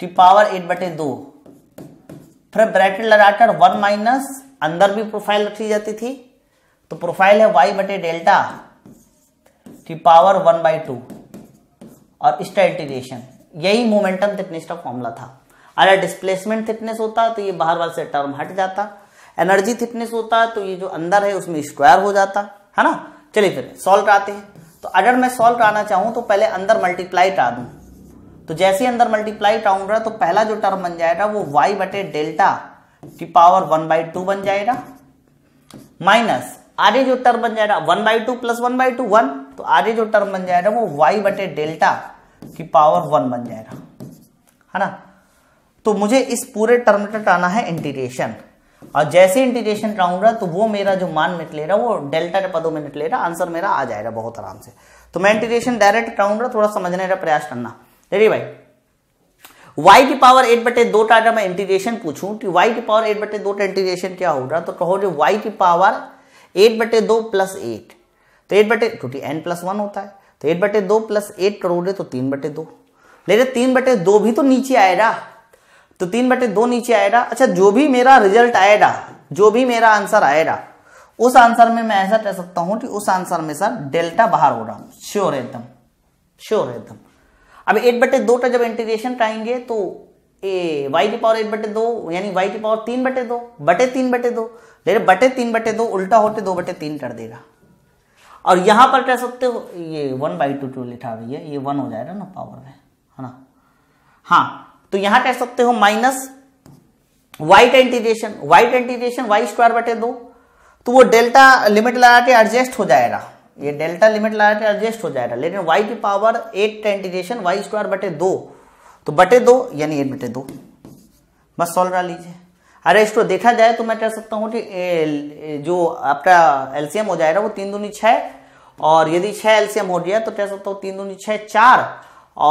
की पावर एट बटे दो फिर ब्रैकेट लगाकर वन माइनस अंदर भी प्रोफाइल रखी जाती थी तो प्रोफाइल है वाई बटे डेल्टा की पावर वन बाई टू और इसका इंटीग्रेशन यही मोमेंटम थिकनेस का फॉर्मूला था अगर डिस्प्लेसमेंट थिकनेस होता तो ये बाहर वाले से टर्म हट जाता एनर्जी थिकनेस होता तो ये जो अंदर है उसमें स्क्वायर हो जाता है ना चलिए फिर सॉल्व कराते हैं तो अगर मैं सॉल्व कराना चाहूं तो पहले अंदर मल्टीप्लाई करा दूँ तो जैसे अंदर मल्टीप्लाई कराऊंगा तो पहला जो टर्म बन जाएगा वो वाई बटे डेल्टा की पावर वन बाई टू बन जाएगा माइनस आगे जो टर्म बन जाएगा one by two plus one by two one तो आगे जो टर्म बन जाएगा वो वाई बटे डेल्टा की पावर वन बन जाएगा है ना तो मुझे इस पूरे टर्म का आना है इंटीग्रेशन और जैसे इंटीग्रेशन कराऊंगा तो वो मेरा जो मान मिनट ले रहा वो डेल्टा के पदों में मिनट ले रहा आंसर मेरा आ जाएगा बहुत आराम से तो मैं इंटीग्रेशन डायरेक्ट कराऊंगा थोड़ा समझने का प्रयास करना देखिए भाई y की पावर एट बटे दो का मैं इंटीग्रेशन पूछूं कि तो y की पावर एट बटे दो का इंटीग्रेशन क्या होगा तो कहो जो y की पावर एट बटे दो प्लस एट तो एट बटे क्योंकि एन प्लस वन होता है तो एट बटे दो प्लस एट करोगे तो तीन बटे दो लेकिन तो तीन बटे दो भी तो नीचे आएगा तो तीन बटे दो नीचे आएगा अच्छा जो भी मेरा रिजल्ट आएगा जो भी मेरा आंसर आएगा उस आंसर में मैं ऐसा कह सकता हूं कि उस आंसर में सर डेल्टा बाहर हो रहा हूं श्योर एकदम श्योर एकदम अब एट बटे दो का जब इंटीग्रेशन कराएंगे तो ए वाई की पावर एट बटे दो यानी वाई की पावर तीन बटे दो बटे तीन बटे दो लेकिन बटे तीन बटे दो उल्टा होते दो बटे तीन कर देगा और यहां पर कह सकते हो ये वन बाई टू टू लिखा हुई है ये वन हो जाएगा ना पावर में है ना हाँ तो यहां कह सकते हो माइनस वाइट का वाइट वाई वाई स्क्वायर बटे दो तो वो डेल्टा लिमिट लगा के एडजस्ट हो जाएगा ये डेल्टा लिमिट लगा के एडजस्ट हो जाएगा लेकिन वाई की पावर एट का इंटीग्रेशन वाई स्क्वायर बटे दो तो बटे दो यानी एट बटे दो बस सॉल्व करा लीजिए अरे इसको देखा जाए तो मैं कह सकता हूँ कि जो आपका एलसीएम हो जाएगा वो तीन दूनी छः और यदि छः एलसीएम हो गया तो कह सकता हूँ तीन दूनी छः चार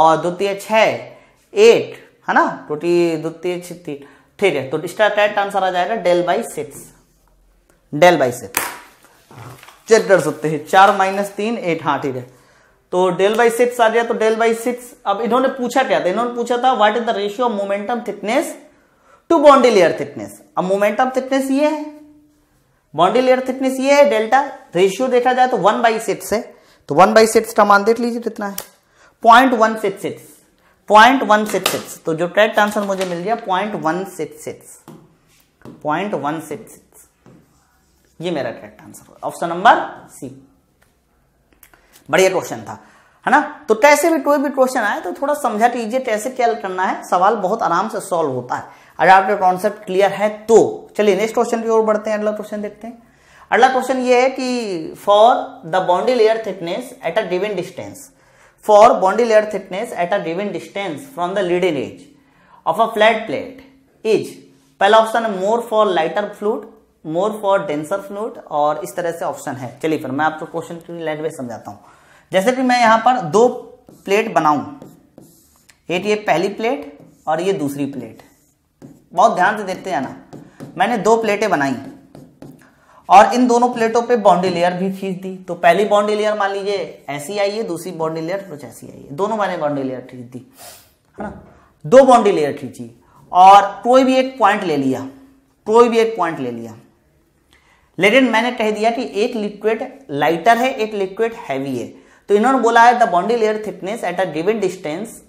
और द्वितीय तीन छः एट है ना टूटी द्वितीय छित्ती ठीक है तो इसका करेक्ट आंसर आ जाएगा del by six del by six check कर सकते हैं चार माइनस तीन एट हाँ ठीक है तो डेल बाई सिक्स आ गया तो डेल बाई सिक्स अब इन्होंने पूछा क्या था इन्होंने पूछा था what is the ratio of momentum thickness to boundary layer thickness अब मोमेंटम थिकनेस ये है बॉन्डी लेयर थिकनेस ये है डेल्टा रेशियो देखा जाए तो वन बाई सिक्स है तो वन बाई सिक्स का मान देख लीजिए कितना तो है point one six six point one six six तो जो करेक्ट आंसर मुझे मिल गया point one six six point one six six ये मेरा correct answer option number C बढ़िया क्वेश्चन था है ना तो कैसे भी कोई भी क्वेश्चन आए तो थोड़ा समझा कीजिए कैसे क्या करना है सवाल बहुत आराम से सॉल्व होता है अगर आपका कॉन्सेप्ट क्लियर है तो चलिए नेक्स्ट क्वेश्चन की ओर बढ़ते हैं अगला क्वेश्चन देखते हैं अगला क्वेश्चन ये है कि for the boundary layer thickness at a given distance for boundary layer thickness at a given distance from the leading edge of a flat plate is पहला ऑप्शन है more for lighter fluid more for denser fluid और इस तरह से option है चलिए फिर मैं आपको क्वेश्चन की लैंग्वेज समझाता हूं जैसे कि मैं यहां पर दो प्लेट बनाऊं एक ये पहली प्लेट और ये दूसरी प्लेट बहुत ध्यान से देखते जाना मैंने दो प्लेटें बनाई और इन दोनों प्लेटों पे बाउंड्री लेयर भी खींच दी तो पहली बाउंड्री लेयर मान लीजिए ऐसी आई है दूसरी बाउंड्री लेयर कुछ ऐसी आई है दोनों मैंने बाउंड्री लेयर खींच दी है ना दो बाउंड्री लेयर खींची और कोई भी एक पॉइंट ले लिया कोई भी एक पॉइंट ले लिया लेकिन मैंने कह दिया कि एक लिक्विड लाइटर है एक लिक्विड हैवी है तो इन्होंने बोला है the boundary layer thickness at a given distance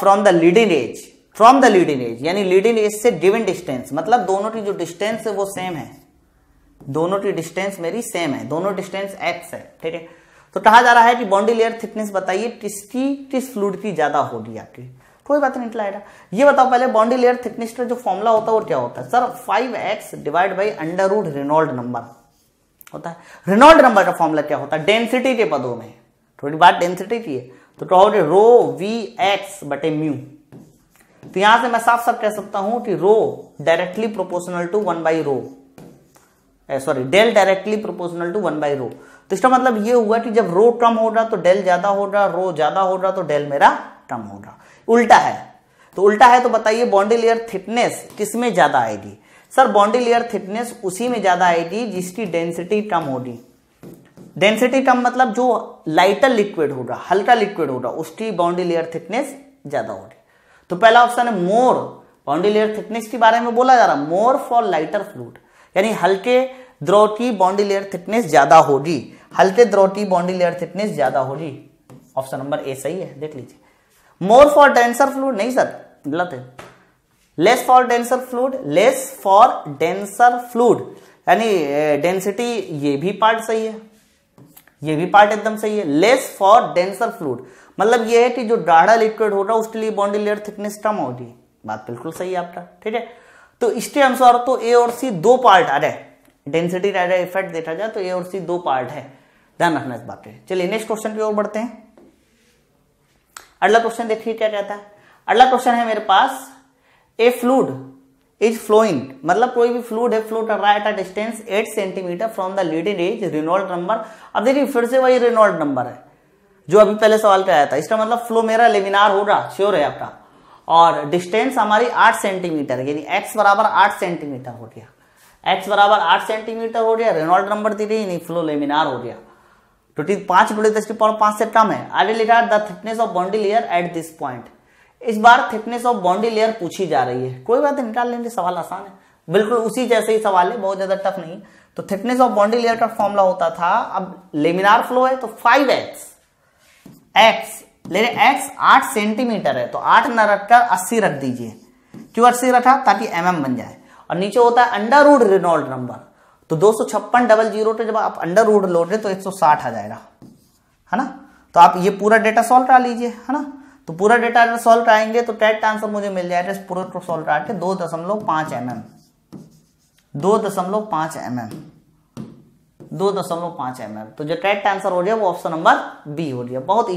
from the leading edge from the leading edge यानी लीडिंग एज से गिवन डिस्टेंस मतलब दोनों की जो डिस्टेंस है वो सेम है दोनों की डिस्टेंस मेरी सेम है दोनों डिस्टेंस एक्स है ठीक है तो कहा जा रहा है कि बॉन्डी लेयर थिकनेस बताइए किसकी किस फ्लूड की ज्यादा होगी आपकी कोई बात नहीं चलाएगा ये बताओ पहले बॉन्डी लेयर थिकनेस का जो फॉर्मूला होता है वो क्या होता है sir five x divide by under root Reynold number होता है रेनॉल्ड नंबर का फॉर्मूला क्या होता है डेंसिटी के पदों में थोड़ी बात डेंसिटी की है तो क्या कहोगे रो वी एक्स बटे म्यू तो यहां से मैं साफ साफ कह सकता हूं कि rho directly proportional to one by rho sorry del directly proportional to one by rho तो इसका मतलब ये हुआ कि जब रो कम हो रहा तो डेल ज्यादा हो रहा रो ज्यादा हो रहा तो डेल मेरा कम हो रहा उल्टा है तो उल्टा है तो बताइए बॉन्डी लेयर थिकनेस किस में ज्यादा आएगी सर बॉन्डी लेयर थिकनेस उसी में ज्यादा आएगी जिसकी डेंसिटी कम होगी डेंसिटी कम मतलब जो लाइटर लिक्विड होगा हल्का लिक्विड होगा उसकी बाउंड्री लेयर थिकनेस ज्यादा होगी तो पहला ऑप्शन है मोर बाउंड्री लेयर थिकनेस के बारे में बोला जा रहा है मोर फॉर लाइटर फ्लूड यानी हल्के द्रव की बाउंड्री लेयर थिकनेस ज्यादा होगी हल्के द्रव की बाउंड्री लेयर थिकनेस ज्यादा होगी ऑप्शन नंबर ए सही है देख लीजिए मोर फॉर डेंसर फ्लूड नहीं सर गलत है less for denser fluid less for denser fluid यानी डेंसिटी ये भी पार्ट सही है ये भी पार्ट एकदम सही है लेस फॉर डेंसर फ्लूड मतलब ये है कि जो डाढ़ा लिक्विड होगा उसके लिए बाउंड्री लेयर थिकनेस कम होगी बात बिल्कुल सही है आपका ठीक है तो इसके अनुसार तो ए और सी दो पार्ट आ रहे डेंसिटी रह डायरा इफेक्ट देखा जाए तो ए और सी दो पार्ट है ध्यान रखना इस बात पर चलिए नेक्स्ट क्वेश्चन की ओर बढ़ते हैं अगला क्वेश्चन देखिए क्या कहता है अगला क्वेश्चन है मेरे पास ए फ्लूड इज फ्लोइंग मतलब कोई भी फ्लूड है फ्लो कर रहा है at a distance eight centimetre from the leading edge Reynold number अब देखिए फिर से वही रिनोल्ड नंबर है जो अभी पहले सवाल पे आया था इसका मतलब फ्लो मेरा लेमिनार होगा श्योर है आपका और डिस्टेंस हमारी आठ सेंटीमीटर यानी एक्स बराबर आठ सेंटीमीटर हो गया एक्स बराबर आठ सेंटीमीटर हो गया रेनॉल्ड नंबर दी गई नहीं फ्लो लेमिनार हो गया ट्वेंटी तो पांच बड़े दस की पावर पांच से कम है आगे लिखा the thickness of boundary layer at this point इस बार थिकनेस ऑफ बाउंड्री लेयर पूछी जा रही है कोई बात नहीं निकाल लेंगे सवाल आसान है बिल्कुल उसी जैसे ही सवाल है बहुत ज्यादा टफ नहीं तो थिकनेस ऑफ बाउंड्री लेयर का फॉर्मूला होता था अब लेमिनार फ्लो है तो फाइव एक्स एक्स ले रहे एक्स आठ सेंटीमीटर है तो आठ न रखकर अस्सी रख दीजिए क्यों अस्सी रखा ताकि एम mm बन जाए और नीचे होता है अंडर रूड रिनोल्ड नंबर तो दो सौ छप्पन डबल जीरो जब आप अंडर रूड लोड रहे तो एक सौ साठ आ जाएगा है ना तो आप ये पूरा डेटा सॉल्व करा लीजिए है ना तो पूरा डेटा अगर सॉल्व कराएंगे तो टेट आंसर मुझे मिल जाएगा इस पूरा को सॉल्व करा के दो दशमलव पांच एम mm। एम दो दशमलव पांच एम mm। एम दो दशमलव पांच एम mm। एम तो जो टेट आंसर हो गया वो ऑप्शन नंबर बी हो गया बहुत